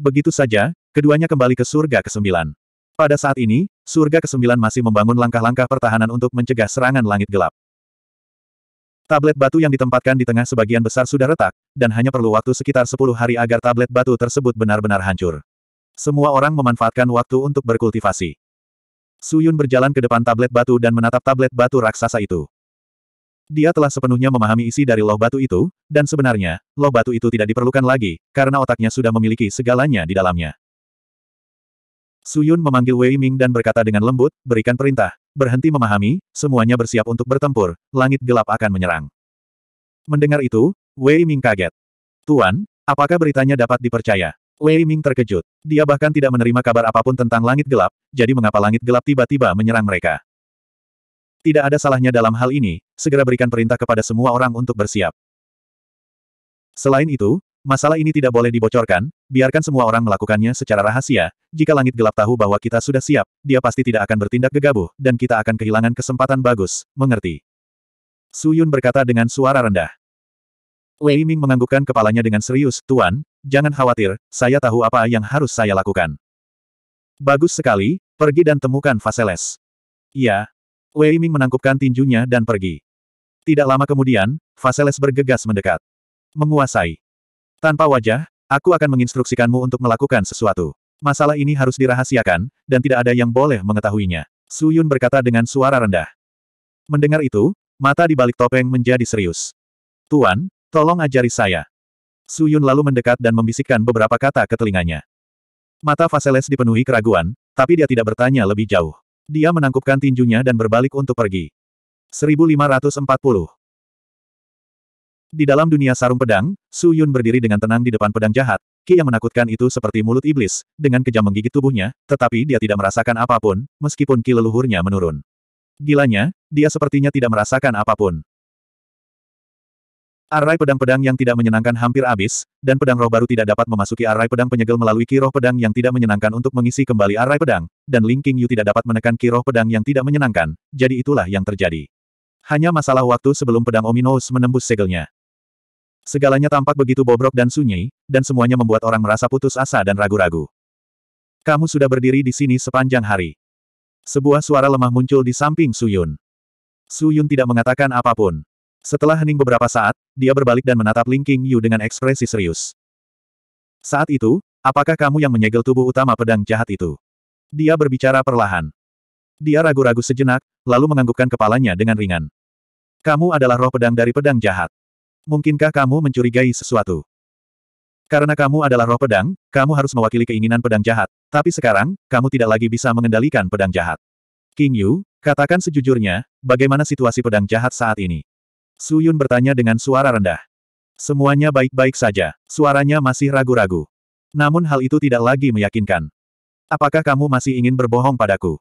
Begitu saja, keduanya kembali ke surga ke-9. Pada saat ini, surga ke-9 masih membangun langkah-langkah pertahanan untuk mencegah serangan langit gelap. Tablet batu yang ditempatkan di tengah sebagian besar sudah retak, dan hanya perlu waktu sekitar 10 hari agar tablet batu tersebut benar-benar hancur. Semua orang memanfaatkan waktu untuk berkultivasi. Suyun berjalan ke depan tablet batu dan menatap tablet batu raksasa itu. Dia telah sepenuhnya memahami isi dari loh batu itu, dan sebenarnya, loh batu itu tidak diperlukan lagi, karena otaknya sudah memiliki segalanya di dalamnya. Suyun memanggil Wei Ming dan berkata dengan lembut, berikan perintah, berhenti memahami, semuanya bersiap untuk bertempur, langit gelap akan menyerang. Mendengar itu, Wei Ming kaget. Tuan, apakah beritanya dapat dipercaya? Wei Ming terkejut. Dia bahkan tidak menerima kabar apapun tentang langit gelap, jadi mengapa langit gelap tiba-tiba menyerang mereka? Tidak ada salahnya dalam hal ini, segera berikan perintah kepada semua orang untuk bersiap. Selain itu, Masalah ini tidak boleh dibocorkan, biarkan semua orang melakukannya secara rahasia, jika langit gelap tahu bahwa kita sudah siap, dia pasti tidak akan bertindak gegabah, dan kita akan kehilangan kesempatan bagus, mengerti? Su Yun berkata dengan suara rendah. Wei Ming menganggukkan kepalanya dengan serius, Tuan, jangan khawatir, saya tahu apa yang harus saya lakukan. Bagus sekali, pergi dan temukan Faseles. Ya. Wei Ming menangkupkan tinjunya dan pergi. Tidak lama kemudian, Faseles bergegas mendekat. Menguasai. Tanpa wajah, aku akan menginstruksikanmu untuk melakukan sesuatu. Masalah ini harus dirahasiakan, dan tidak ada yang boleh mengetahuinya. Su Yun berkata dengan suara rendah. Mendengar itu, mata di balik topeng menjadi serius. Tuan, tolong ajari saya. Su Yun lalu mendekat dan membisikkan beberapa kata ke telinganya. Mata Faseles dipenuhi keraguan, tapi dia tidak bertanya lebih jauh. Dia menangkupkan tinjunya dan berbalik untuk pergi. 1540 di dalam dunia sarung pedang, Su Yun berdiri dengan tenang di depan pedang jahat, Ki yang menakutkan itu seperti mulut iblis, dengan kejam menggigit tubuhnya, tetapi dia tidak merasakan apapun, meskipun ki leluhurnya menurun. Gilanya, dia sepertinya tidak merasakan apapun. Arai pedang-pedang yang tidak menyenangkan hampir habis, dan pedang roh baru tidak dapat memasuki arai pedang penyegel melalui ki roh pedang yang tidak menyenangkan untuk mengisi kembali arai pedang, dan Ling King Yu tidak dapat menekan ki roh pedang yang tidak menyenangkan, jadi itulah yang terjadi. Hanya masalah waktu sebelum pedang Ominous menembus segelnya. Segalanya tampak begitu bobrok dan sunyi, dan semuanya membuat orang merasa putus asa dan ragu-ragu. Kamu sudah berdiri di sini sepanjang hari. Sebuah suara lemah muncul di samping Suyun. Suyun tidak mengatakan apapun. Setelah hening beberapa saat, dia berbalik dan menatap Ling King Yu dengan ekspresi serius. Saat itu, apakah kamu yang menyegel tubuh utama pedang jahat itu? Dia berbicara perlahan. Dia ragu-ragu sejenak, lalu menganggukkan kepalanya dengan ringan. Kamu adalah roh pedang dari pedang jahat. Mungkinkah kamu mencurigai sesuatu? Karena kamu adalah roh pedang, kamu harus mewakili keinginan pedang jahat. Tapi sekarang, kamu tidak lagi bisa mengendalikan pedang jahat. King Yu, katakan sejujurnya, bagaimana situasi pedang jahat saat ini? Su Yun bertanya dengan suara rendah. Semuanya baik-baik saja, suaranya masih ragu-ragu. Namun hal itu tidak lagi meyakinkan. Apakah kamu masih ingin berbohong padaku?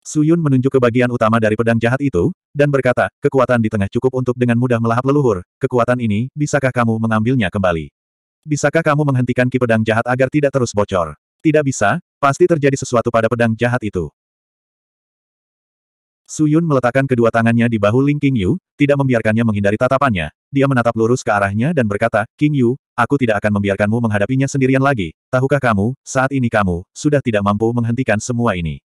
Suyun menunjuk ke bagian utama dari pedang jahat itu, dan berkata, kekuatan di tengah cukup untuk dengan mudah melahap leluhur, kekuatan ini, bisakah kamu mengambilnya kembali? Bisakah kamu menghentikan ki pedang jahat agar tidak terus bocor? Tidak bisa, pasti terjadi sesuatu pada pedang jahat itu. Suyun meletakkan kedua tangannya di bahu Ling King Yu, tidak membiarkannya menghindari tatapannya, dia menatap lurus ke arahnya dan berkata, King Yu, aku tidak akan membiarkanmu menghadapinya sendirian lagi, tahukah kamu, saat ini kamu, sudah tidak mampu menghentikan semua ini.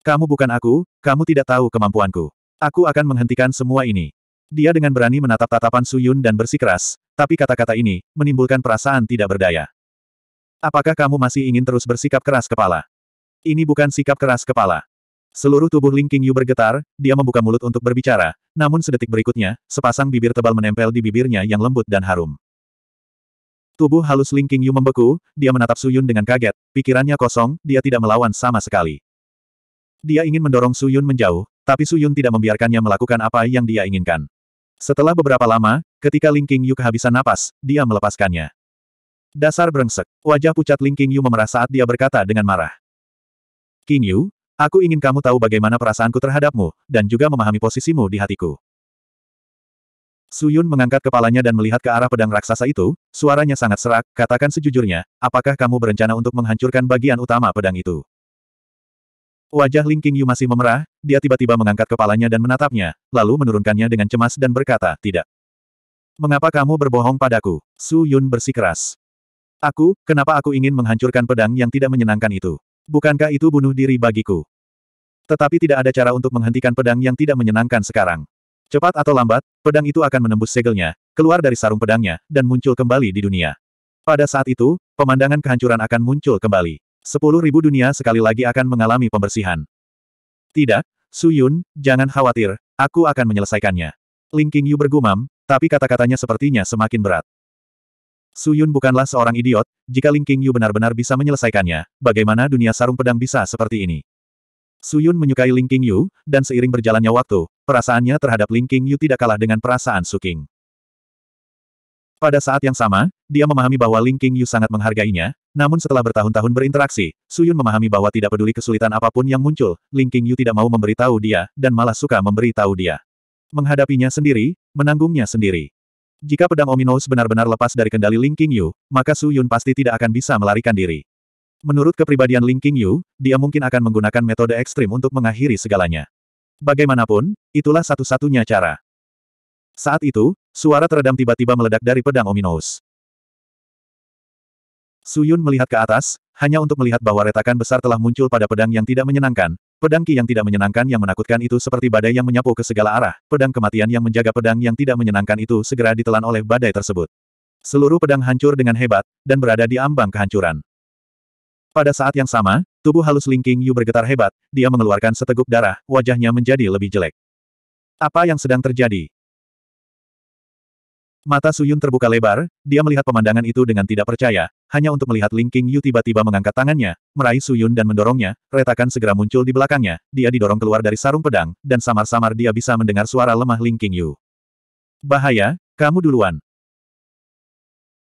Kamu bukan aku, kamu tidak tahu kemampuanku. Aku akan menghentikan semua ini. Dia dengan berani menatap tatapan Suyun dan bersikeras, tapi kata-kata ini, menimbulkan perasaan tidak berdaya. Apakah kamu masih ingin terus bersikap keras kepala? Ini bukan sikap keras kepala. Seluruh tubuh Ling King Yu bergetar, dia membuka mulut untuk berbicara, namun sedetik berikutnya, sepasang bibir tebal menempel di bibirnya yang lembut dan harum. Tubuh halus Ling King Yu membeku, dia menatap Suyun dengan kaget, pikirannya kosong, dia tidak melawan sama sekali. Dia ingin mendorong Suyun menjauh, tapi Suyun tidak membiarkannya melakukan apa yang dia inginkan. Setelah beberapa lama, ketika Ling King Yu kehabisan napas, dia melepaskannya. Dasar brengsek, wajah pucat Ling King Yu memerah saat dia berkata dengan marah. King Yu, aku ingin kamu tahu bagaimana perasaanku terhadapmu, dan juga memahami posisimu di hatiku. Suyun mengangkat kepalanya dan melihat ke arah pedang raksasa itu, suaranya sangat serak, katakan sejujurnya, apakah kamu berencana untuk menghancurkan bagian utama pedang itu? Wajah Ling Qingyu masih memerah, dia tiba-tiba mengangkat kepalanya dan menatapnya, lalu menurunkannya dengan cemas dan berkata, tidak. Mengapa kamu berbohong padaku? Su Yun bersikeras. Aku, kenapa aku ingin menghancurkan pedang yang tidak menyenangkan itu? Bukankah itu bunuh diri bagiku? Tetapi tidak ada cara untuk menghentikan pedang yang tidak menyenangkan sekarang. Cepat atau lambat, pedang itu akan menembus segelnya, keluar dari sarung pedangnya, dan muncul kembali di dunia. Pada saat itu, pemandangan kehancuran akan muncul kembali. Sepuluh ribu dunia sekali lagi akan mengalami pembersihan. Tidak, Su Yun, jangan khawatir, aku akan menyelesaikannya. Ling Qingyu bergumam, tapi kata-katanya sepertinya semakin berat. Su Yun bukanlah seorang idiot, jika Ling Qingyu benar-benar bisa menyelesaikannya, bagaimana dunia sarung pedang bisa seperti ini? Su Yun menyukai Ling Qingyu, dan seiring berjalannya waktu, perasaannya terhadap Ling Qingyu tidak kalah dengan perasaan Su Qing. Pada saat yang sama, dia memahami bahwa Ling King Yu sangat menghargainya, namun setelah bertahun-tahun berinteraksi, Su Yun memahami bahwa tidak peduli kesulitan apapun yang muncul, Ling King Yu tidak mau memberi tahu dia, dan malah suka memberi tahu dia. Menghadapinya sendiri, menanggungnya sendiri. Jika pedang Ominous benar-benar lepas dari kendali Ling King Yu, maka Su Yun pasti tidak akan bisa melarikan diri. Menurut kepribadian Ling King Yu, dia mungkin akan menggunakan metode ekstrim untuk mengakhiri segalanya. Bagaimanapun, itulah satu-satunya cara. Saat itu, suara teredam tiba-tiba meledak dari pedang Ominous. Suyun melihat ke atas, hanya untuk melihat bahwa retakan besar telah muncul pada pedang yang tidak menyenangkan, pedang ki yang tidak menyenangkan yang menakutkan itu seperti badai yang menyapu ke segala arah, pedang kematian yang menjaga pedang yang tidak menyenangkan itu segera ditelan oleh badai tersebut. Seluruh pedang hancur dengan hebat, dan berada di ambang kehancuran. Pada saat yang sama, tubuh halus Ling King Yu bergetar hebat, dia mengeluarkan seteguk darah, wajahnya menjadi lebih jelek. Apa yang sedang terjadi? Mata Suyun terbuka lebar, dia melihat pemandangan itu dengan tidak percaya, hanya untuk melihat Ling King Yu tiba-tiba mengangkat tangannya, meraih Suyun dan mendorongnya, retakan segera muncul di belakangnya, dia didorong keluar dari sarung pedang, dan samar-samar dia bisa mendengar suara lemah Ling King Yu. Bahaya, kamu duluan.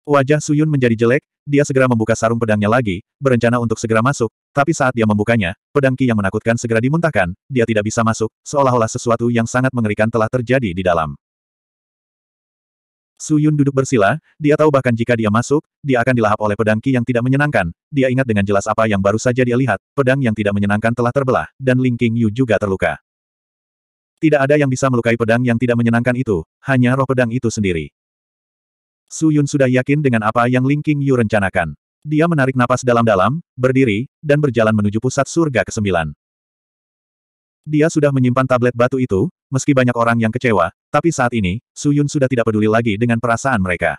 Wajah Suyun menjadi jelek, dia segera membuka sarung pedangnya lagi, berencana untuk segera masuk, tapi saat dia membukanya, pedang Ki yang menakutkan segera dimuntahkan, dia tidak bisa masuk, seolah-olah sesuatu yang sangat mengerikan telah terjadi di dalam. Su Yun duduk bersila, dia tahu bahkan jika dia masuk, dia akan dilahap oleh pedang Qi yang tidak menyenangkan. Dia ingat dengan jelas apa yang baru saja dia lihat, pedang yang tidak menyenangkan telah terbelah, dan Ling King Yu juga terluka. Tidak ada yang bisa melukai pedang yang tidak menyenangkan itu, hanya roh pedang itu sendiri. Su Yun sudah yakin dengan apa yang Ling King Yu rencanakan. Dia menarik napas dalam-dalam, berdiri, dan berjalan menuju pusat surga ke-9. Dia sudah menyimpan tablet batu itu, meski banyak orang yang kecewa, tapi saat ini, Su Yun sudah tidak peduli lagi dengan perasaan mereka.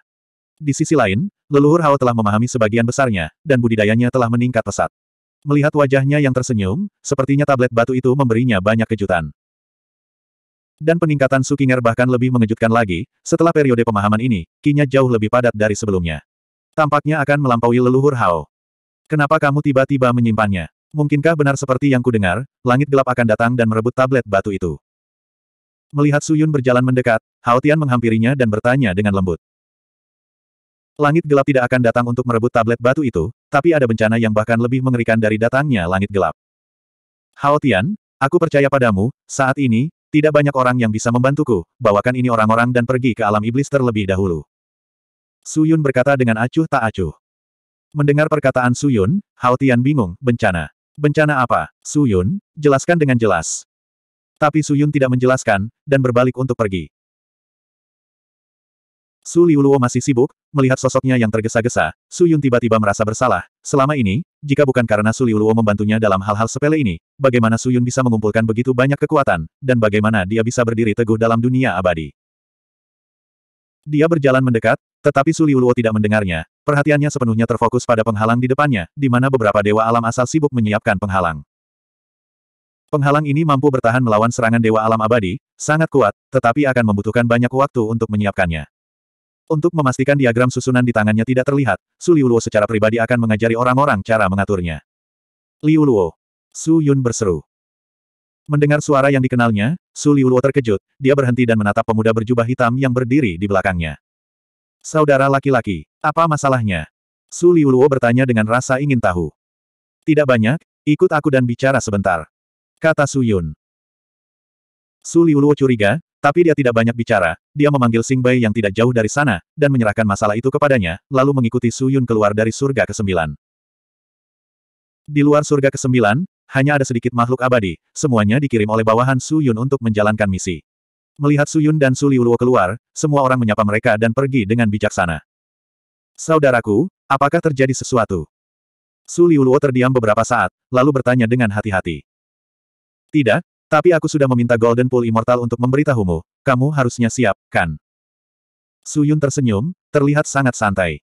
Di sisi lain, leluhur Hao telah memahami sebagian besarnya, dan budidayanya telah meningkat pesat. Melihat wajahnya yang tersenyum, sepertinya tablet batu itu memberinya banyak kejutan. Dan peningkatan Sukinger bahkan lebih mengejutkan lagi, setelah periode pemahaman ini, kinya jauh lebih padat dari sebelumnya. Tampaknya akan melampaui leluhur Hao. Kenapa kamu tiba-tiba menyimpannya? Mungkinkah benar seperti yang kudengar, langit gelap akan datang dan merebut tablet batu itu? Melihat Suyun berjalan mendekat, Haotian menghampirinya dan bertanya dengan lembut. Langit gelap tidak akan datang untuk merebut tablet batu itu, tapi ada bencana yang bahkan lebih mengerikan dari datangnya langit gelap. Haotian, aku percaya padamu, saat ini, tidak banyak orang yang bisa membantuku, bawakan ini orang-orang dan pergi ke alam iblis terlebih dahulu. Suyun berkata dengan acuh tak acuh. Mendengar perkataan Suyun, Hao Tian bingung, bencana. Bencana apa? Suyun, jelaskan dengan jelas. Tapi Suyun tidak menjelaskan, dan berbalik untuk pergi. Su Liuluo masih sibuk, melihat sosoknya yang tergesa-gesa, Su Yun tiba-tiba merasa bersalah. Selama ini, jika bukan karena Su Liuluo membantunya dalam hal-hal sepele ini, bagaimana Su Yun bisa mengumpulkan begitu banyak kekuatan, dan bagaimana dia bisa berdiri teguh dalam dunia abadi. Dia berjalan mendekat, tetapi Suliuluo tidak mendengarnya, perhatiannya sepenuhnya terfokus pada penghalang di depannya, di mana beberapa dewa alam asal sibuk menyiapkan penghalang. Penghalang ini mampu bertahan melawan serangan dewa alam abadi, sangat kuat, tetapi akan membutuhkan banyak waktu untuk menyiapkannya. Untuk memastikan diagram susunan di tangannya tidak terlihat, Su Liuluo secara pribadi akan mengajari orang-orang cara mengaturnya. Liuluo. Su Yun berseru. Mendengar suara yang dikenalnya, Su Liuluo terkejut, dia berhenti dan menatap pemuda berjubah hitam yang berdiri di belakangnya. Saudara laki-laki, apa masalahnya? Su Liuluo bertanya dengan rasa ingin tahu. Tidak banyak, ikut aku dan bicara sebentar. Kata Su Yun. Su Liuluo curiga, tapi dia tidak banyak bicara, dia memanggil Sing Bai yang tidak jauh dari sana, dan menyerahkan masalah itu kepadanya, lalu mengikuti Su Yun keluar dari surga ke-9. Di luar surga ke-9, hanya ada sedikit makhluk abadi, semuanya dikirim oleh bawahan Su Yun untuk menjalankan misi. Melihat Su Yun dan Su Liuluo keluar, semua orang menyapa mereka dan pergi dengan bijaksana. Saudaraku, apakah terjadi sesuatu? Su Liuluo terdiam beberapa saat, lalu bertanya dengan hati-hati. Tidak, tapi aku sudah meminta Golden Pool Immortal untuk memberitahumu, kamu harusnya siap, kan? Su Yun tersenyum, terlihat sangat santai.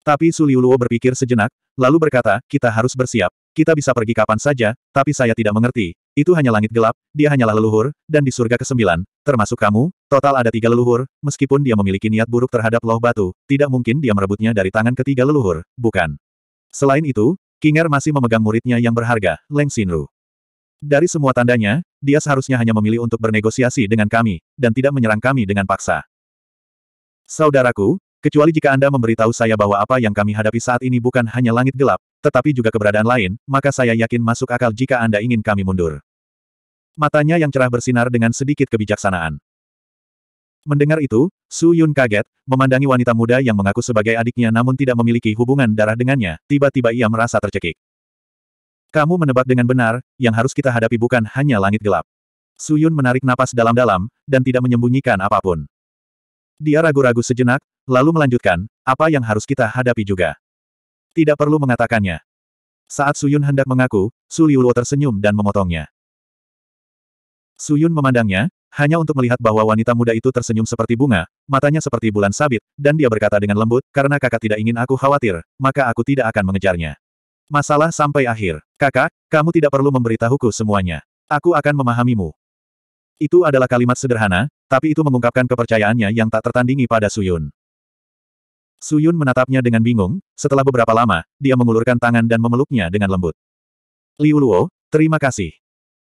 Tapi Suliuluo berpikir sejenak, lalu berkata, kita harus bersiap. Kita bisa pergi kapan saja, tapi saya tidak mengerti. Itu hanya langit gelap, dia hanyalah leluhur, dan di surga kesembilan, termasuk kamu, total ada tiga leluhur, meskipun dia memiliki niat buruk terhadap loh batu, tidak mungkin dia merebutnya dari tangan ketiga leluhur, bukan. Selain itu, Kinger masih memegang muridnya yang berharga, Leng Xinru. Dari semua tandanya, dia seharusnya hanya memilih untuk bernegosiasi dengan kami, dan tidak menyerang kami dengan paksa. Saudaraku, Kecuali jika Anda memberitahu saya bahwa apa yang kami hadapi saat ini bukan hanya langit gelap, tetapi juga keberadaan lain, maka saya yakin masuk akal jika Anda ingin kami mundur. Matanya yang cerah bersinar dengan sedikit kebijaksanaan. Mendengar itu, Su Yun kaget, memandangi wanita muda yang mengaku sebagai adiknya namun tidak memiliki hubungan darah dengannya, tiba-tiba ia merasa tercekik. Kamu menebak dengan benar, yang harus kita hadapi bukan hanya langit gelap. Su Yun menarik napas dalam-dalam, dan tidak menyembunyikan apapun. Dia ragu-ragu sejenak, lalu melanjutkan, apa yang harus kita hadapi juga. Tidak perlu mengatakannya. Saat Suyun hendak mengaku, Su Liuluo tersenyum dan memotongnya. Suyun memandangnya, hanya untuk melihat bahwa wanita muda itu tersenyum seperti bunga, matanya seperti bulan sabit, dan dia berkata dengan lembut, karena kakak tidak ingin aku khawatir, maka aku tidak akan mengejarnya. Masalah sampai akhir. Kakak, kamu tidak perlu memberitahuku semuanya. Aku akan memahamimu. Itu adalah kalimat sederhana, tapi itu mengungkapkan kepercayaannya yang tak tertandingi pada Suyun. Suyun menatapnya dengan bingung, setelah beberapa lama, dia mengulurkan tangan dan memeluknya dengan lembut. Liu Luo, terima kasih.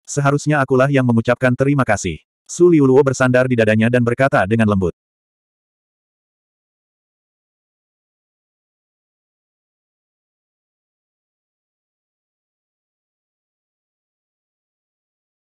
Seharusnya akulah yang mengucapkan terima kasih. Su Liu Luo bersandar di dadanya dan berkata dengan lembut.